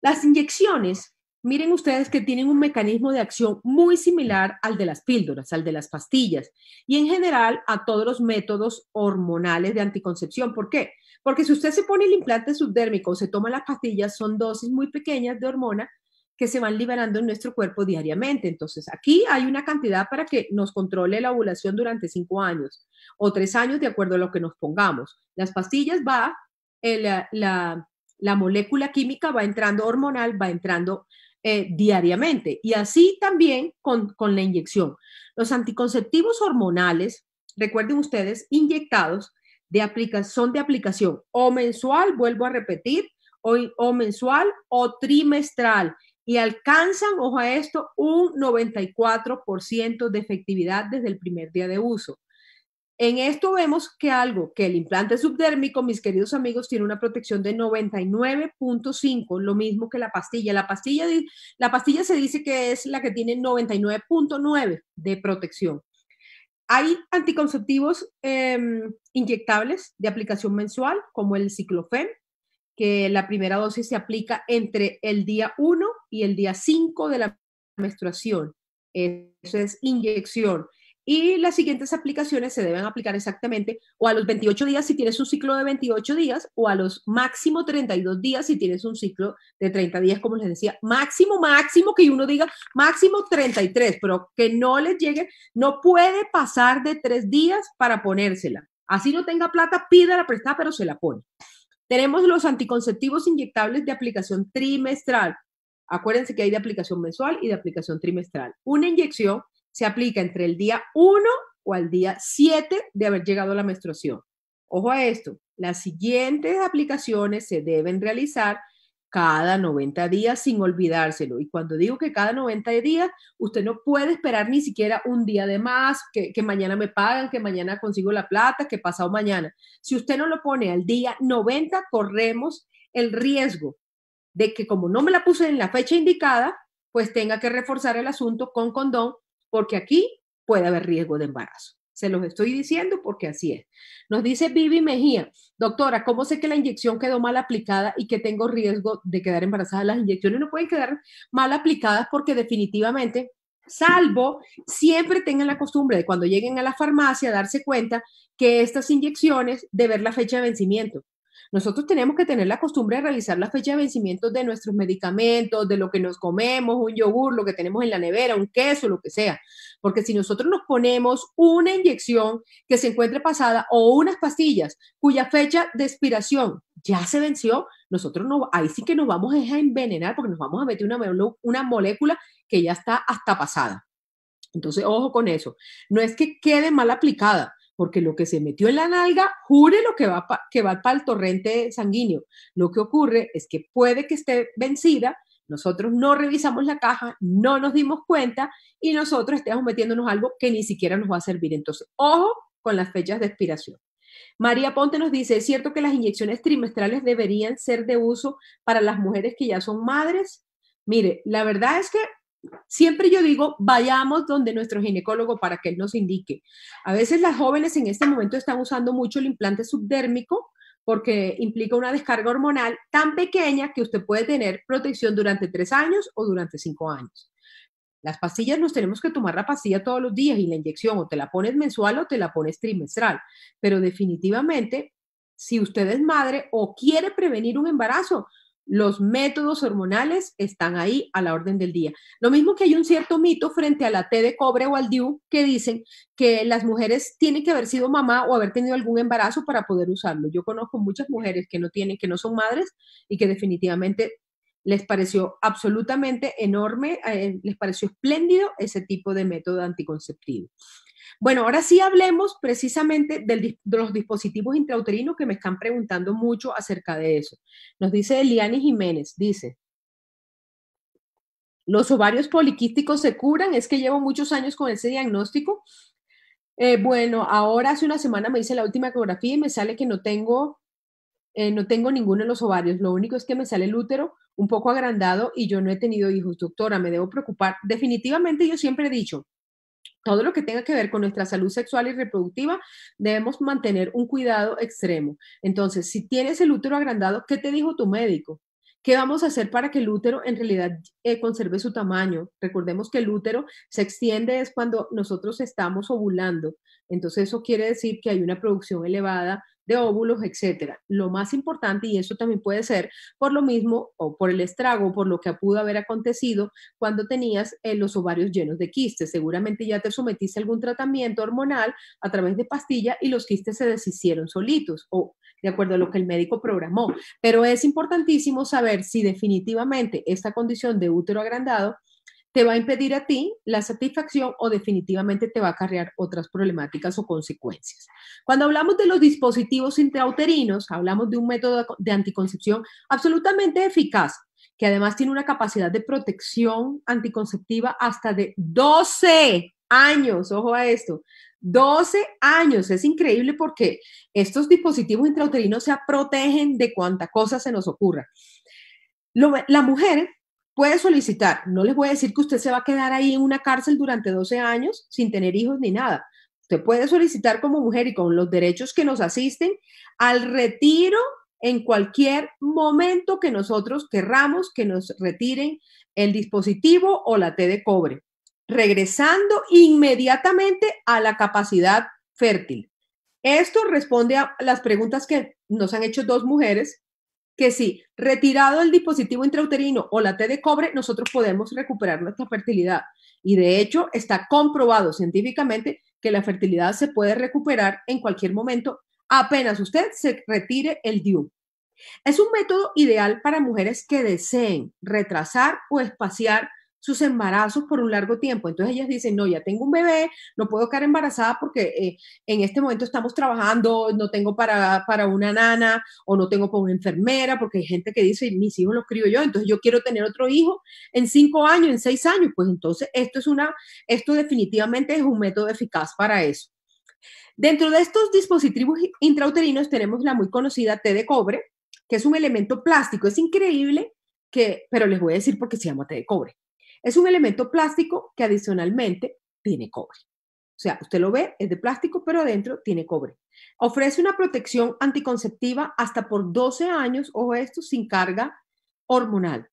Las inyecciones miren ustedes que tienen un mecanismo de acción muy similar al de las píldoras, al de las pastillas y en general a todos los métodos hormonales de anticoncepción. ¿Por qué? Porque si usted se pone el implante subdérmico o se toma las pastillas, son dosis muy pequeñas de hormona que se van liberando en nuestro cuerpo diariamente. Entonces, aquí hay una cantidad para que nos controle la ovulación durante cinco años o tres años, de acuerdo a lo que nos pongamos. Las pastillas va, eh, la molécula química va entrando hormonal, va entrando eh, diariamente y así también con, la inyección. Los anticonceptivos hormonales, recuerden ustedes, inyectados de aplicación son de aplicación o mensual, vuelvo a repetir, o, o mensual o trimestral y alcanzan, ojo a esto, un 94% de efectividad desde el primer día de uso. En esto vemos que algo, que el implante subdérmico, mis queridos amigos, tiene una protección de 99.5, lo mismo que la pastilla. La pastilla, la pastilla se dice que es la que tiene 99.9 de protección. Hay anticonceptivos em, inyectables de aplicación mensual, como el ciclofen, que la primera dosis se aplica entre el día 1 y el día 5 de la menstruación. Eso es inyección y las siguientes aplicaciones se deben aplicar exactamente o a los 28 días si tienes un ciclo de 28 días o a los máximo 32 días si tienes un ciclo de 30 días, como les decía, máximo, máximo que uno diga máximo 33, pero que no les llegue, no puede pasar de tres días para ponérsela. Así no tenga plata, la prestada, pero se la pone. Tenemos los anticonceptivos inyectables de aplicación trimestral. Acuérdense que hay de aplicación mensual y de aplicación trimestral. Una inyección se aplica entre el día 1 o al día 7 de haber llegado a la menstruación. Ojo a esto, las siguientes aplicaciones se deben realizar cada 90 días sin olvidárselo. Y cuando digo que cada 90 días, usted no puede esperar ni siquiera un día de más, que, que, mañana me pagan, que mañana consigo la plata, que pasado mañana. Si usted no lo pone al día 90, corremos el riesgo de que como no me la puse en la fecha indicada, pues tenga que reforzar el asunto con condón porque aquí puede haber riesgo de embarazo. Se los estoy diciendo porque así es. Nos dice Vivi Mejía, doctora, ¿cómo sé que la inyección quedó mal aplicada y que tengo riesgo de quedar embarazada? Las inyecciones no pueden quedar mal aplicadas porque definitivamente, salvo, siempre tengan la costumbre de cuando lleguen a la farmacia darse cuenta que estas inyecciones de ver la fecha de vencimiento. Nosotros tenemos que tener la costumbre de realizar la fecha de vencimiento de nuestros medicamentos, de lo que nos comemos, un yogur, lo que tenemos en la nevera, un queso, lo que sea. Porque si nosotros nos ponemos una inyección que se encuentre pasada o unas pastillas cuya fecha de expiración ya se venció, nosotros no, ahí sí que nos vamos a envenenar porque nos vamos a meter una, una molécula que ya está hasta pasada. Entonces, ojo con eso. No es que quede mal aplicada, porque lo que se metió en la nalga, jure lo que va, que va para el torrente sanguíneo. Lo que ocurre es que puede que esté vencida, nosotros no revisamos la caja, no nos dimos cuenta y nosotros estamos metiéndonos algo que ni siquiera nos va a servir. Entonces, ojo con las fechas de expiración. María Ponte nos dice, ¿es cierto que las inyecciones trimestrales deberían ser de uso para las mujeres que ya son madres? Mire, la verdad es que Siempre yo digo, vayamos donde nuestro ginecólogo para que él nos indique. A veces las jóvenes en este momento están usando mucho el implante subdérmico porque implica una descarga hormonal tan pequeña que usted puede tener protección durante tres años o durante cinco años. Las pastillas nos tenemos que tomar la pastilla todos los días y la inyección o te la pones mensual o te la pones trimestral, pero definitivamente si usted es madre o quiere prevenir un embarazo, los métodos hormonales están ahí a la orden del día. Lo mismo que hay un cierto mito frente a la T de cobre o al DIU que dicen que las mujeres tienen que haber sido mamá o haber tenido algún embarazo para poder usarlo. Yo conozco muchas mujeres que no tienen, que no son madres y que definitivamente les pareció absolutamente enorme, eh, les pareció espléndido ese tipo de método anticonceptivo. Bueno, ahora sí hablemos precisamente de los dispositivos intrauterinos que me están preguntando mucho acerca de eso. Nos dice Eliani Jiménez, dice, los ovarios poliquísticos se curan, es que llevo muchos años con ese diagnóstico. Eh, bueno, ahora hace una semana me hice la última ecografía y me sale que no tengo, eh, no tengo ninguno en los ovarios, lo único es que me sale el útero un poco agrandado y yo no he tenido hijos. Doctora, me debo preocupar. Definitivamente yo siempre he dicho, todo lo que tenga que ver con nuestra salud sexual y reproductiva, debemos mantener un cuidado extremo. Entonces, si tienes el útero agrandado, ¿qué te dijo tu médico? ¿Qué vamos a hacer para que el útero en realidad eh, conserve su tamaño? Recordemos que el útero se extiende es cuando nosotros estamos ovulando. Entonces eso quiere decir que hay una producción elevada de óvulos, etcétera. Lo más importante, y eso también puede ser por lo mismo o por el estrago, por lo que pudo haber acontecido cuando tenías eh, los ovarios llenos de quistes. Seguramente ya te sometiste a algún tratamiento hormonal a través de pastilla y los quistes se deshicieron solitos o de acuerdo a lo que el médico programó. Pero es importantísimo saber si definitivamente esta condición de útero agrandado te va a impedir a ti la satisfacción o definitivamente te va a acarrear otras problemáticas o consecuencias. Cuando hablamos de los dispositivos intrauterinos, hablamos de un método de anticoncepción absolutamente eficaz, que además tiene una capacidad de protección anticonceptiva hasta de 12 años, ojo a esto, 12 años, es increíble porque estos dispositivos intrauterinos se protegen de cuanta cosa se nos ocurra. la mujer puede solicitar, no les voy a decir que usted se va a quedar ahí en una cárcel durante 12 años sin tener hijos ni nada. Usted puede solicitar como mujer y con los derechos que nos asisten al retiro en cualquier momento que nosotros querramos que nos retiren el dispositivo o la T de cobre, regresando inmediatamente a la capacidad fértil. Esto responde a las preguntas que nos han hecho dos mujeres que si retirado el dispositivo intrauterino o la T de cobre, nosotros podemos recuperar nuestra fertilidad. Y de hecho está comprobado científicamente que la fertilidad se puede recuperar en cualquier momento apenas usted se retire el DIU. Es un método ideal para mujeres que deseen retrasar o espaciar sus embarazos por un largo tiempo. Entonces ellas dicen, no, ya tengo un bebé, no puedo quedar embarazada porque eh, en este momento estamos trabajando, no tengo para, para una nana o no tengo para una enfermera, porque hay gente que dice, mis hijos los crío yo, entonces yo quiero tener otro hijo en cinco años, en seis años. Pues entonces esto es una, esto definitivamente es un método eficaz para eso. Dentro de estos dispositivos intrauterinos tenemos la muy conocida T de cobre, que es un elemento plástico. Es increíble que, pero les voy a decir porque se llama T de cobre. Es un elemento plástico que adicionalmente tiene cobre. O sea, usted lo ve, es de plástico, pero adentro tiene cobre. Ofrece una protección anticonceptiva hasta por 12 años, ojo a esto, sin carga hormonal.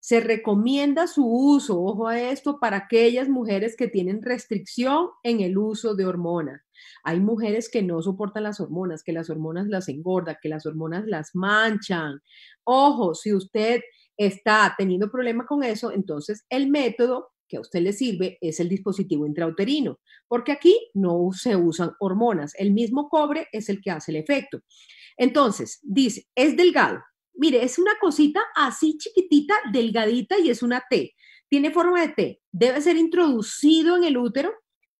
Se recomienda su uso, ojo a esto, para aquellas mujeres que tienen restricción en el uso de hormonas. Hay mujeres que no soportan las hormonas, que las hormonas las engordan, que las hormonas las manchan. Ojo, si usted está teniendo problema con eso, entonces el método que a usted le sirve es el dispositivo intrauterino, porque aquí no se usan hormonas, el mismo cobre es el que hace el efecto. Entonces, dice, es delgado. Mire, es una cosita así chiquitita, delgadita y es una T. Tiene forma de T. Debe ser introducido en el útero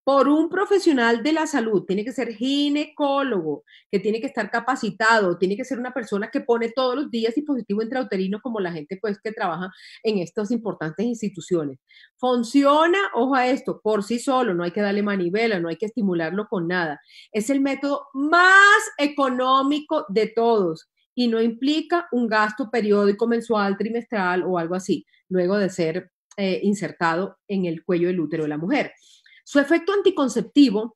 por un profesional de la salud, tiene que ser ginecólogo, que tiene que estar capacitado, tiene que ser una persona que pone todos los días dispositivo intrauterino como la gente pues que trabaja en estas importantes instituciones. Funciona, ojo a esto, por sí solo, no hay que darle manivela, no hay que estimularlo con nada. Es el método más económico de todos y no implica un gasto periódico, mensual, trimestral o algo así, luego de ser eh, insertado en el cuello del útero de la mujer. Su efecto anticonceptivo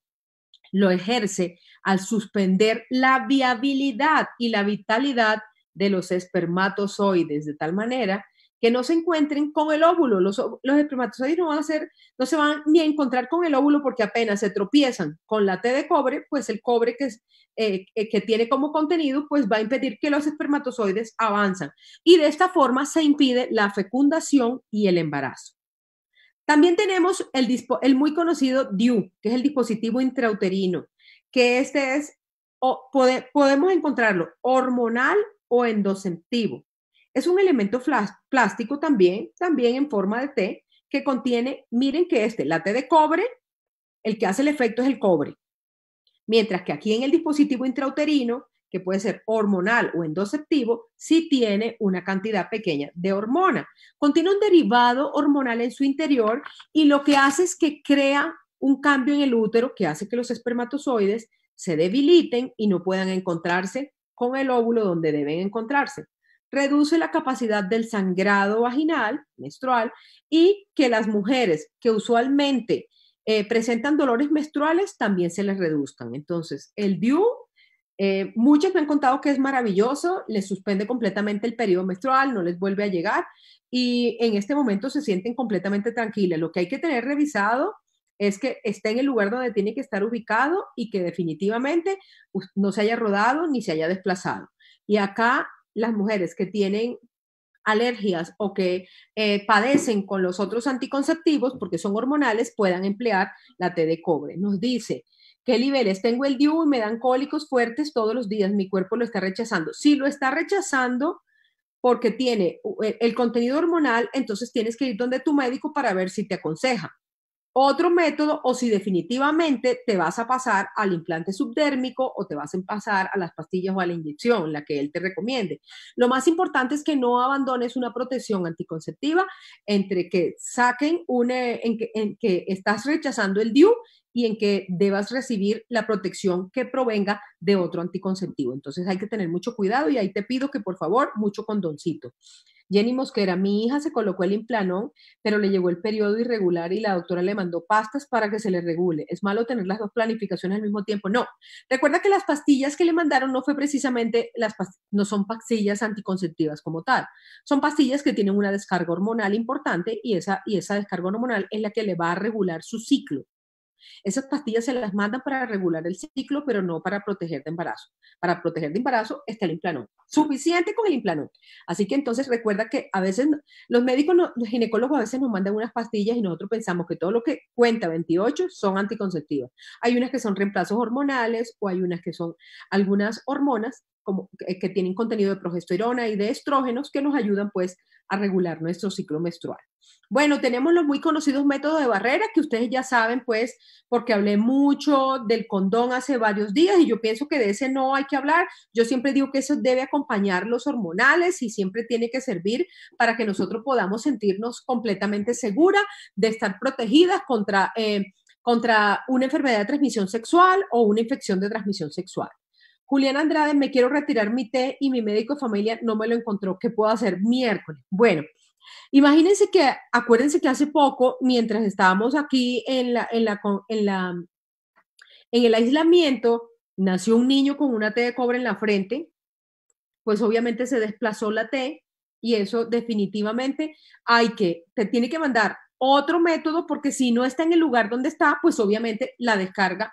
lo ejerce al suspender la viabilidad y la vitalidad de los espermatozoides, de tal manera que no se encuentren con el óvulo. Los, espermatozoides no van a ser, no se van ni a encontrar con el óvulo porque apenas se tropiezan con la T de cobre, pues el cobre que, eh, eh, que tiene como contenido, pues va a impedir que los espermatozoides avanzan. Y de esta forma se impide la fecundación y el embarazo. También tenemos el, muy conocido DIU, que es el dispositivo intrauterino, que este es, o podemos encontrarlo hormonal o endoceptivo. Es un elemento plástico también, también en forma de T, que contiene, miren que este, la T de cobre, el que hace el efecto es el cobre. Mientras que aquí en el dispositivo intrauterino que puede ser hormonal o endoceptivo, si tiene una cantidad pequeña de hormona. Contiene un derivado hormonal en su interior y lo que hace es que crea un cambio en el útero que hace que los espermatozoides se debiliten y no puedan encontrarse con el óvulo donde deben encontrarse. Reduce la capacidad del sangrado vaginal, menstrual, y que las mujeres que usualmente eh, presentan dolores menstruales también se les reduzcan. Entonces, el DIU eh, muchos me han contado que es maravilloso, les suspende completamente el periodo menstrual, no les vuelve a llegar y en este momento se sienten completamente tranquilas. Lo que hay que tener revisado es que esté en el lugar donde tiene que estar ubicado y que definitivamente pues, no se haya rodado ni se haya desplazado. Y acá las mujeres que tienen alergias o que eh, padecen con los otros anticonceptivos, porque son hormonales, puedan emplear la T de cobre. Nos dice ¿Qué niveles? Tengo el DIU y me dan cólicos fuertes todos los días, mi cuerpo lo está rechazando. Si lo está rechazando porque tiene e, el contenido hormonal, entonces tienes que ir donde tu médico para ver si te aconseja. Otro método o si definitivamente te vas a pasar al implante subdérmico o te vas a pasar a las pastillas o a la inyección, la que él te recomiende. Lo más importante es que no abandones una protección anticonceptiva entre que saquen un... Eh, en que, en que estás rechazando el DIU y en que debas recibir la protección que provenga de otro anticonceptivo. Entonces hay que tener mucho cuidado y ahí te pido que por favor mucho condoncito. Jenny Mosquera, mi hija se colocó el implanón, pero le llegó el periodo irregular y la doctora le mandó pastas para que se le regule. ¿Es malo tener las dos planificaciones al mismo tiempo? No. Recuerda que las pastillas que le mandaron no fue precisamente las no son pastillas anticonceptivas como tal. Son pastillas que tienen una descarga hormonal importante y esa, y esa descarga hormonal es la que le va a regular su ciclo. Esas pastillas se las mandan para regular el ciclo, pero no para proteger de embarazo. Para proteger de embarazo está el implanón. Suficiente con el implanón. Así que entonces recuerda que a veces los médicos, los ginecólogos a veces nos mandan unas pastillas y nosotros pensamos que todo lo que cuenta 28 son anticonceptivas. Hay unas que son reemplazos hormonales o hay unas que son algunas hormonas que tienen contenido de progesterona y de estrógenos que nos ayudan pues a regular nuestro ciclo menstrual. Bueno, tenemos los muy conocidos métodos de barrera que ustedes ya saben pues porque hablé mucho del condón hace varios días y yo pienso que de ese no hay que hablar. Yo siempre digo que eso debe acompañar los hormonales y siempre tiene que servir para que nosotros podamos sentirnos completamente segura de estar protegidas contra... Eh, contra una enfermedad de transmisión sexual o una infección de transmisión sexual. Julián Andrade, me quiero retirar mi té y mi médico de familia no me lo encontró. ¿Qué puedo hacer miércoles? Bueno, imagínense que, acuérdense que hace poco, mientras estábamos aquí en, la, la, en, la, en el aislamiento, nació un niño con una té de cobre en la frente, pues obviamente se desplazó la té y eso definitivamente hay que, te tiene que mandar otro método porque si no está en el lugar donde está, pues obviamente la descarga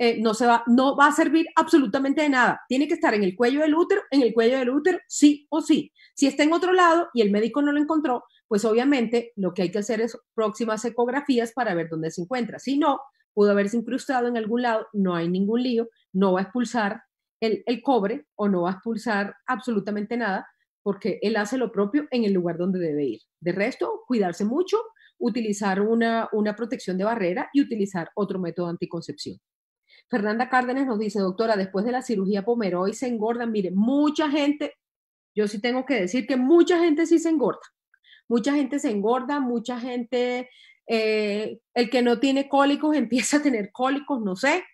eh, no, se va, no va a servir absolutamente de nada. Tiene que estar en el cuello del útero, en el cuello del útero, sí o sí. Si está en otro lado y el médico no lo encontró, pues obviamente lo que hay que hacer es próximas ecografías para ver dónde se encuentra. Si no, pudo haberse incrustado en algún lado, no hay ningún lío, no va a expulsar el, cobre o no va a expulsar absolutamente nada porque él hace lo propio en el lugar donde debe ir. De resto, cuidarse mucho, utilizar una, una protección de barrera y utilizar otro método de anticoncepción. Fernanda Cárdenas nos dice, doctora, después de la cirugía Pomeroy se engordan. Mire, mucha gente, yo sí tengo que decir que mucha gente sí se engorda. Mucha gente se engorda, mucha gente, eh, el que no tiene cólicos empieza a tener cólicos, no sé,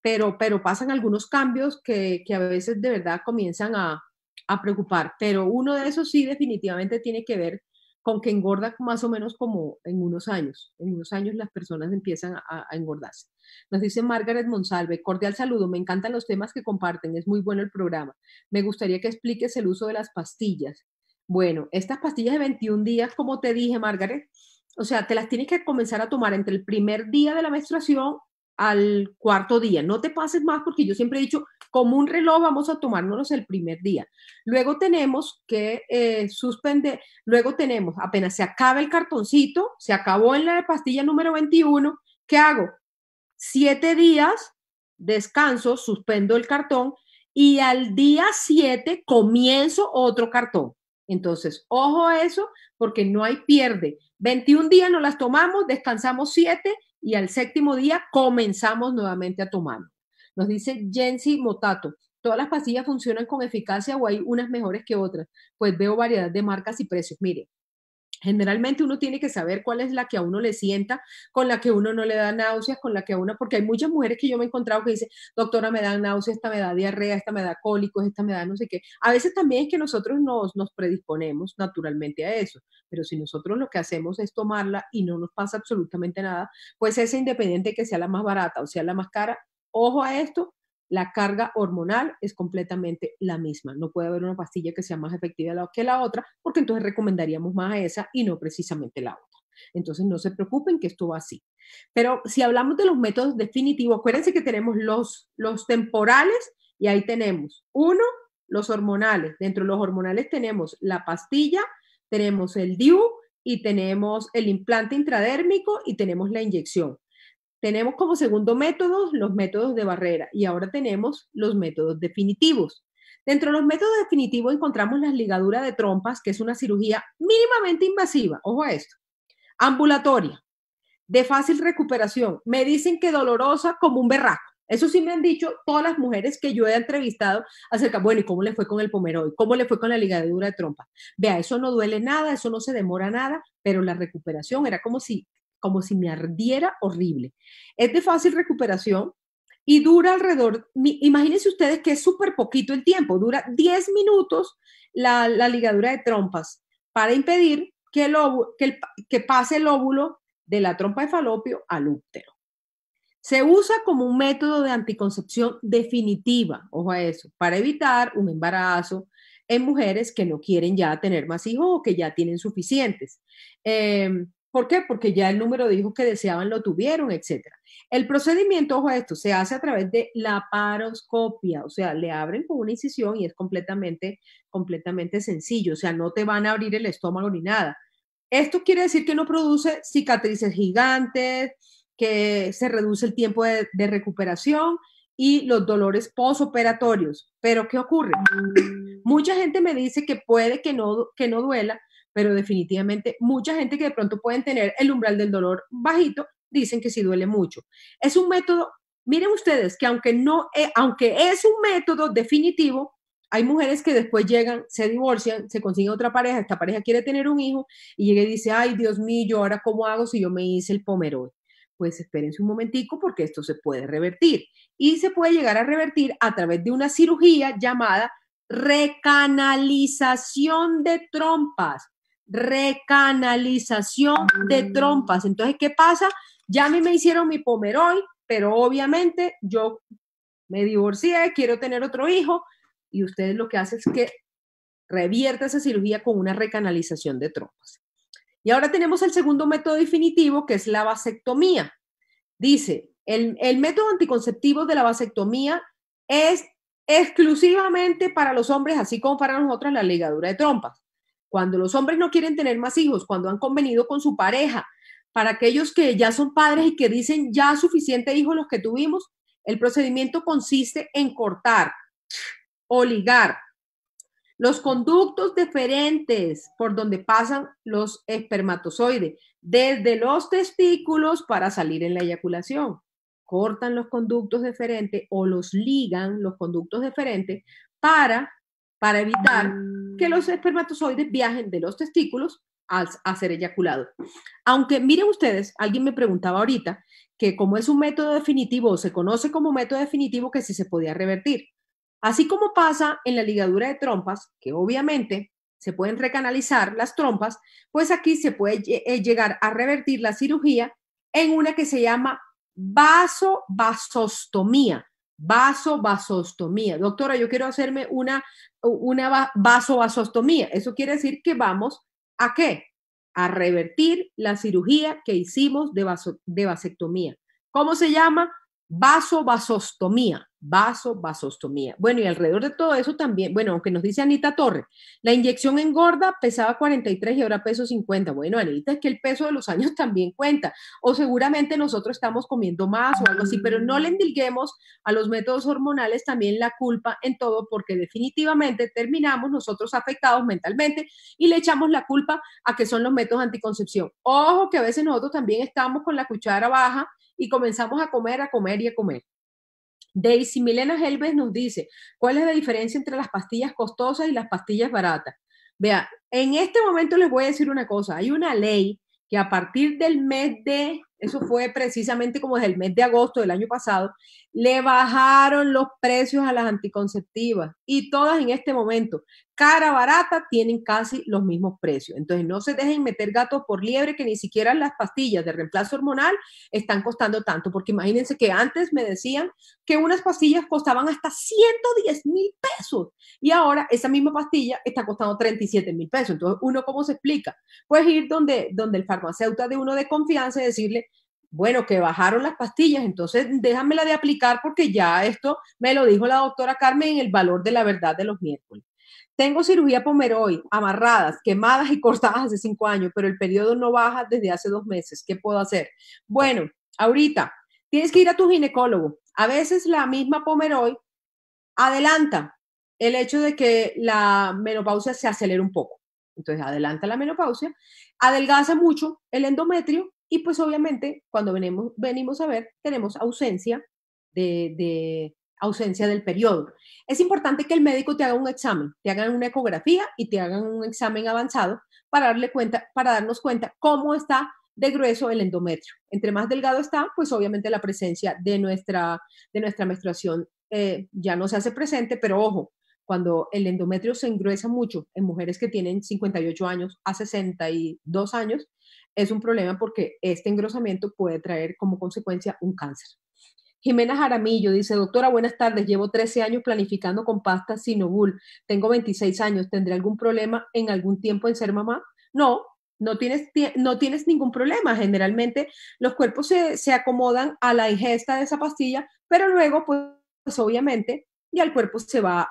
pero, pero pasan algunos cambios que, a veces de verdad comienzan a, a preocupar. Pero uno de esos sí definitivamente tiene que ver con que engorda más o menos como en unos años. En unos años las personas empiezan a, a, engordarse. Nos dice Margaret Monsalve, cordial saludo, me encantan los temas que comparten, es muy bueno el programa. Me gustaría que expliques el uso de las pastillas. Bueno, estas pastillas de 21 días, como te dije, Margaret, o sea, te las tienes que comenzar a tomar entre el primer día de la menstruación al cuarto día. No te pases más porque yo siempre he dicho, como un reloj vamos a tomárnoslos el primer día. Luego tenemos que eh, suspender, luego tenemos, apenas se acaba el cartoncito, se acabó en la pastilla número 21, ¿qué hago? Siete días, descanso, suspendo el cartón y al día 7 comienzo otro cartón. Entonces, ojo a eso, porque no hay pierde. 21 días no las tomamos, descansamos 7 y al séptimo día comenzamos nuevamente a tomar. Nos dice Jensi Motato, todas las pastillas funcionan con eficacia o hay unas mejores que otras, pues veo variedad de marcas y precios. Mire, Generalmente uno tiene que saber cuál es la que a uno le sienta, con la que uno no le da náuseas, con la que a uno, porque hay muchas mujeres que yo me he encontrado que dicen, doctora, me da náuseas, esta me da diarrea, esta me da cólicos, esta me da no sé qué. A veces también es que nosotros nos, nos predisponemos naturalmente a eso, pero si nosotros lo que hacemos es tomarla y no nos pasa absolutamente nada, pues esa independiente que sea la más barata o sea la más cara, ojo a esto, la carga hormonal es completamente la misma. No puede haber una pastilla que sea más efectiva que la otra, porque entonces recomendaríamos más a esa y no precisamente la otra. Entonces no se preocupen que esto va así. Pero si hablamos de los métodos definitivos, acuérdense que tenemos los, los temporales y ahí tenemos uno, los hormonales. Dentro de los hormonales tenemos la pastilla, tenemos el DIU y tenemos el implante intradérmico y tenemos la inyección. Tenemos como segundo método los métodos de barrera y ahora tenemos los métodos definitivos. Dentro de los métodos definitivos encontramos la ligadura de trompas, que es una cirugía mínimamente invasiva, ojo a esto, ambulatoria, de fácil recuperación. Me dicen que dolorosa como un berraco. Eso sí me han dicho todas las mujeres que yo he entrevistado acerca, bueno, ¿y cómo le fue con el pomeroy? ¿Cómo le fue con la ligadura de trompas? Vea, eso no duele nada, eso no se demora nada, pero la recuperación era como si como si me ardiera horrible. Es de fácil recuperación y dura alrededor, imagínense ustedes que es súper poquito el tiempo, dura 10 minutos la, ligadura de trompas para impedir que, el que, que pase el óvulo de la trompa de falopio al útero. Se usa como un método de anticoncepción definitiva, ojo a eso, para evitar un embarazo en mujeres que no quieren ya tener más hijos o que ya tienen suficientes. Eh, ¿Por qué? Porque ya el número de hijos que deseaban lo tuvieron, etc. El procedimiento, ojo a esto, se hace a través de la paroscopia, o sea, le abren con una incisión y es completamente, completamente sencillo, o sea, no te van a abrir el estómago ni nada. Esto quiere decir que no produce cicatrices gigantes, que se reduce el tiempo de, recuperación y los dolores posoperatorios. Pero, ¿qué ocurre? Mm. Mucha gente me dice que puede que no, que no duela, pero definitivamente mucha gente que de pronto pueden tener el umbral del dolor bajito, dicen que sí duele mucho. Es un método, miren ustedes, que aunque, no, eh, aunque es un método definitivo, hay mujeres que después llegan, se divorcian, se consigue otra pareja, esta pareja quiere tener un hijo y llega y dice, ay Dios mío, ahora cómo hago si yo me hice el pomerol? Pues espérense un momentico porque esto se puede revertir y se puede llegar a revertir a través de una cirugía llamada recanalización de trompas recanalización de mm. trompas. Entonces, ¿qué pasa? Ya a mí me hicieron mi pomeroy, pero obviamente yo me divorcié, quiero tener otro hijo, y ustedes lo que hacen es que revierta esa cirugía con una recanalización de trompas. Y ahora tenemos el segundo método definitivo, que es la vasectomía. Dice, el, el método anticonceptivo de la vasectomía es exclusivamente para los hombres, así como para nosotros la ligadura de trompas cuando los hombres no quieren tener más hijos, cuando han convenido con su pareja, para aquellos que ya son padres y que dicen ya suficiente hijos los que tuvimos, el procedimiento consiste en cortar o ligar los conductos deferentes por donde pasan los espermatozoides, desde los testículos para salir en la eyaculación. Cortan los conductos deferentes o los ligan los conductos deferentes para para evitar mm. que los espermatozoides viajen de los testículos a, ser eyaculados. Aunque miren ustedes, alguien me preguntaba ahorita que como es un método definitivo se conoce como método definitivo que si se podía revertir. Así como pasa en la ligadura de trompas, que obviamente se pueden recanalizar las trompas, pues aquí se puede eh, llegar a revertir la cirugía en una que se llama vasovasostomía vasovasostomía. Doctora, yo quiero hacerme una, una vasovasostomía. Eso quiere decir que vamos a qué? A revertir la cirugía que hicimos de, de vasectomía. ¿Cómo se llama? vaso vasostomía vaso vasostomía Bueno, y alrededor de todo eso también, bueno, aunque nos dice Anita Torre, la inyección engorda pesaba 43 y ahora peso 50. Bueno, Anita, es que el peso de los años también cuenta. O seguramente nosotros estamos comiendo más o algo así, pero no le endilguemos a los métodos hormonales también la culpa en todo, porque definitivamente terminamos nosotros afectados mentalmente y le echamos la culpa a que son los métodos de anticoncepción. Ojo que a veces nosotros también estamos con la cuchara baja y comenzamos a comer, a comer y a comer. Daisy Milena Helves nos dice, ¿cuál es la diferencia entre las pastillas costosas y las pastillas baratas? Vea, en este momento les voy a decir una cosa, hay una ley que a partir del mes de eso fue precisamente como desde el mes de agosto del año pasado, le bajaron los precios a las anticonceptivas y todas en este momento, cara barata, tienen casi los mismos precios. Entonces no se dejen meter gatos por liebre que ni siquiera las pastillas de reemplazo hormonal están costando tanto, porque imagínense que antes me decían que unas pastillas costaban hasta 110 mil pesos y ahora esa misma pastilla está costando 37 mil pesos. Entonces, ¿uno cómo se explica? Pues ir donde, donde el farmacéutico de uno de confianza y decirle, bueno, que bajaron las pastillas, entonces déjamela de aplicar porque ya esto me lo dijo la doctora Carmen en el valor de la verdad de los miércoles. Tengo cirugía pomeroy, amarradas, quemadas y cortadas hace cinco años, pero el periodo no baja desde hace dos meses. ¿Qué puedo hacer? Bueno, ahorita tienes que ir a tu ginecólogo. A veces la misma pomeroy adelanta el hecho de que la menopausia se acelere un poco. Entonces adelanta la menopausia, adelgaza mucho el endometrio y pues obviamente cuando venimos, venimos a ver, tenemos ausencia de, ausencia del periodo. Es importante que el médico te haga un examen, te hagan una ecografía y te hagan un examen avanzado para, darle cuenta, para darnos cuenta cómo está de grueso el endometrio. Entre más delgado está, pues obviamente la presencia de nuestra, de nuestra menstruación eh, ya no se hace presente, pero ojo, cuando el endometrio se engruesa mucho en mujeres que tienen 58 años a 62 años, es un problema porque este engrosamiento puede traer como consecuencia un cáncer. Jimena Jaramillo dice, doctora, buenas tardes, llevo 13 años planificando con pasta Sinobul, tengo 26 años, ¿tendré algún problema en algún tiempo en ser mamá? No, no tienes, no tienes ningún problema. Generalmente los cuerpos se, acomodan a la ingesta de esa pastilla, pero luego, pues, obviamente, ya el cuerpo se va a,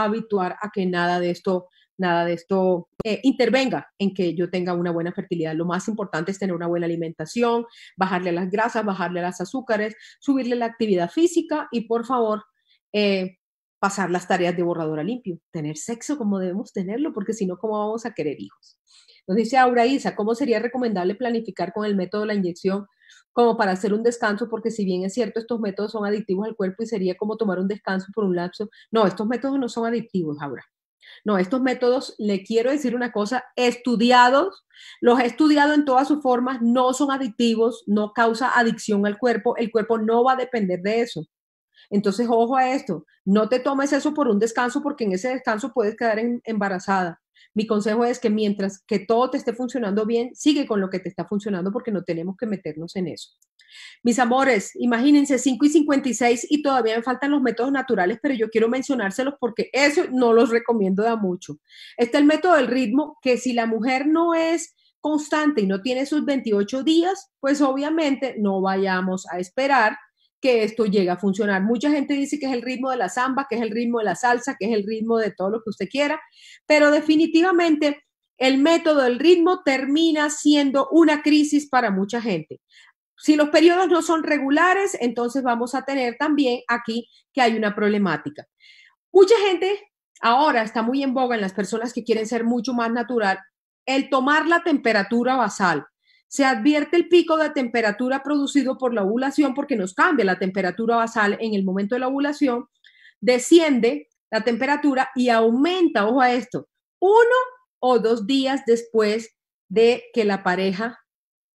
a habituar a que nada de esto nada de esto eh, intervenga en que yo tenga una buena fertilidad. Lo más importante es tener una buena alimentación, bajarle las grasas, bajarle las azúcares, subirle la actividad física y por favor eh, pasar las tareas de borrador a limpio, tener sexo como debemos tenerlo, porque si no, ¿cómo vamos a querer hijos? Nos dice Aura Isa, ¿cómo sería recomendable planificar con el método de la inyección como para hacer un descanso? Porque si bien es cierto, estos métodos son adictivos al cuerpo y sería como tomar un descanso por un lapso. No, estos métodos no son adictivos, Aura. No, estos métodos, le quiero decir una cosa, estudiados, los he estudiado en todas sus formas, no son adictivos, no causa adicción al cuerpo, el cuerpo no va a depender de eso. Entonces, ojo a esto, no te tomes eso por un descanso porque en ese descanso puedes quedar embarazada. Mi consejo es que mientras que todo te esté funcionando bien, sigue con lo que te está funcionando porque no tenemos que meternos en eso. Mis amores, imagínense 5 y 56 y todavía me faltan los métodos naturales, pero yo quiero mencionárselos porque eso no los recomiendo da mucho. Está el método del ritmo, que si la mujer no es constante y no tiene sus 28 días, pues obviamente no vayamos a esperar que esto llegue a funcionar. Mucha gente dice que es el ritmo de la samba, que es el ritmo de la salsa, que es el ritmo de todo lo que usted quiera, pero definitivamente el método del ritmo termina siendo una crisis para mucha gente. Si los periodos no son regulares, entonces vamos a tener también aquí que hay una problemática. Mucha gente ahora está muy en boga en las personas que quieren ser mucho más natural el tomar la temperatura basal. Se advierte el pico de temperatura producido por la ovulación porque nos cambia la temperatura basal en el momento de la ovulación, desciende la temperatura y aumenta, ojo a esto, uno o dos días después de que la pareja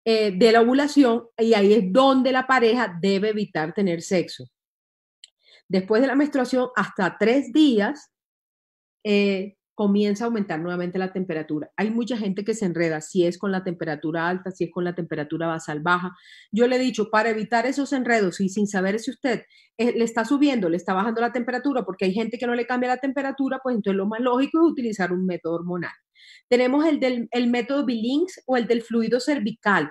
eh, de la ovulación y ahí es donde la pareja debe evitar tener sexo. Después de la menstruación, hasta tres días, eh, comienza a aumentar nuevamente la temperatura. Hay mucha gente que se enreda si es con la temperatura alta, si es con la temperatura basal baja. Yo le he dicho, para evitar esos enredos y sin saber si usted eh, le está subiendo, le está bajando la temperatura, porque hay gente que no le cambia la temperatura, pues entonces lo más lógico es utilizar un método hormonal. Tenemos el del método Billings o el del fluido cervical.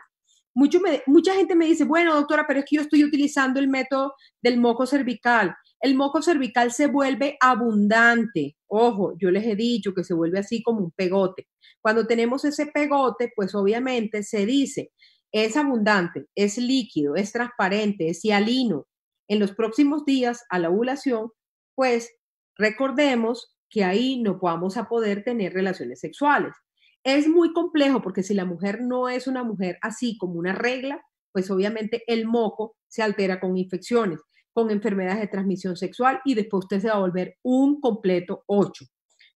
mucha gente me dice, bueno, doctora, pero es que yo estoy utilizando el método del moco cervical el moco cervical se vuelve abundante. Ojo, yo les he dicho que se vuelve así como un pegote. Cuando tenemos ese pegote, pues obviamente se dice, es abundante, es líquido, es transparente, es hialino. En los próximos días a la ovulación, pues recordemos que ahí no vamos a poder tener relaciones sexuales. Es muy complejo porque si la mujer no es una mujer así como una regla, pues obviamente el moco se altera con infecciones con enfermedades de transmisión sexual y después usted se va a volver un completo 8.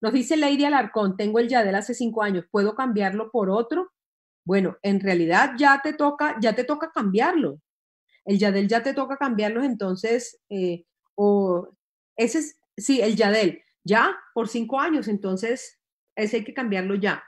Nos dice Lady Alarcón, tengo el Yadel hace 5 años, ¿puedo cambiarlo por otro? Bueno, en realidad ya te toca, ya te toca cambiarlo. El Yadel ya te toca cambiarlo, entonces, eh, o ese es, sí, el Yadel, ya por 5 años, entonces ese hay que cambiarlo ya.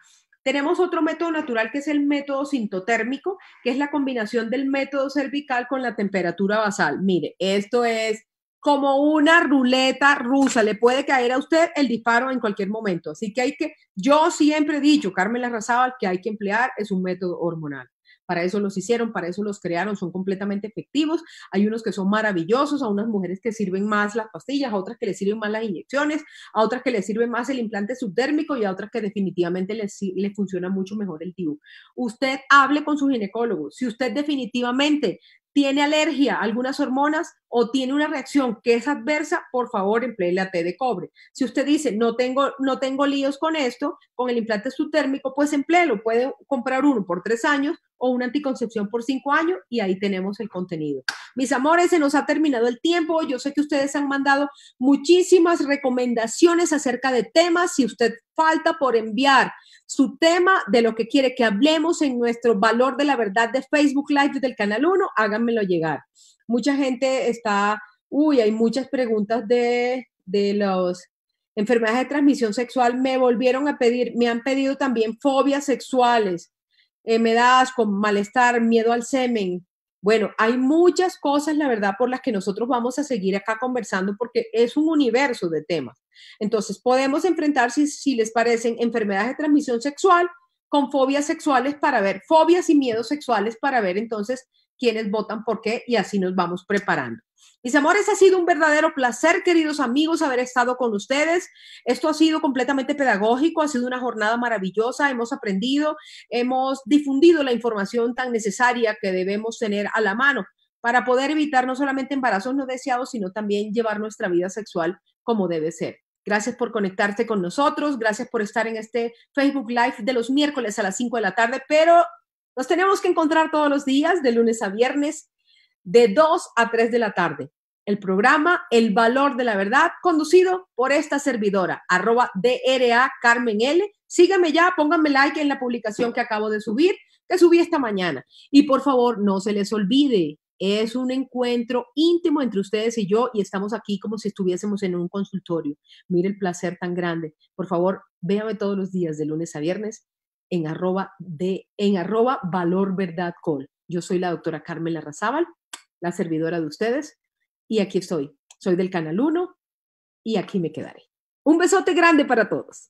Tenemos otro método natural que es el método sintotérmico, que es la combinación del método cervical con la temperatura basal. Mire, esto es como una ruleta rusa, le puede caer a usted el disparo en cualquier momento. Así que hay que, yo siempre he dicho, Carmen Larrazábal, que hay que emplear es un método hormonal para eso los hicieron, para eso los crearon, son completamente efectivos. Hay unos que son maravillosos, a unas mujeres que sirven más las pastillas, a otras que les sirven más las inyecciones, a otras que les sirve más el implante subdérmico y a otras que definitivamente les, funciona mucho mejor el tiburón. Usted hable con su ginecólogo. Si usted definitivamente tiene alergia a algunas hormonas o tiene una reacción que es adversa, por favor, emplee la T de cobre. Si usted dice, no tengo, no tengo líos con esto, con el implante subdérmico, pues lo Puede comprar uno por tres años o una anticoncepción por cinco años y ahí tenemos el contenido. Mis amores, se nos ha terminado el tiempo. Yo sé que ustedes han mandado muchísimas recomendaciones acerca de temas. Si usted falta por enviar su tema de lo que quiere que hablemos en nuestro Valor de la Verdad de Facebook Live del Canal 1, háganmelo llegar. Mucha gente está, uy, hay muchas preguntas de, de los enfermedades de transmisión sexual. Me volvieron a pedir, me han pedido también fobias sexuales enfermedades, eh, con malestar, miedo al semen. Bueno, hay muchas cosas, la verdad, por las que nosotros vamos a seguir acá conversando porque es un universo de temas. Entonces, podemos enfrentar, si, si les parecen, enfermedades de transmisión sexual con fobias sexuales para ver, fobias y miedos sexuales para ver entonces quiénes votan por qué y así nos vamos preparando. Mis amores, ha sido un verdadero placer, queridos amigos, haber estado con ustedes. Esto ha sido completamente pedagógico, ha sido una jornada maravillosa, hemos aprendido, hemos difundido la información tan necesaria que debemos tener a la mano para poder evitar no solamente embarazos no deseados, sino también llevar nuestra vida sexual como debe ser. Gracias por conectarte con nosotros, gracias por estar en este Facebook Live de los miércoles a las 5 de la tarde, pero nos tenemos que encontrar todos los días, de lunes a viernes, de 2 a 3 de la tarde el programa El Valor de la Verdad, conducido por esta servidora, arroba DRA Carmen L. Sígueme ya, pónganme like en la publicación que acabo de subir, que subí esta mañana. Y por favor, no se les olvide, es un encuentro íntimo entre ustedes y yo y estamos aquí como si estuviésemos en un consultorio. Mire el placer tan grande. Por favor, véame todos los días de lunes a viernes en arroba, de, en arroba valor verdad Yo soy la doctora Carmen Larrazábal, la servidora de ustedes y aquí estoy. Soy del Canal 1 y aquí me quedaré. Un besote grande para todos.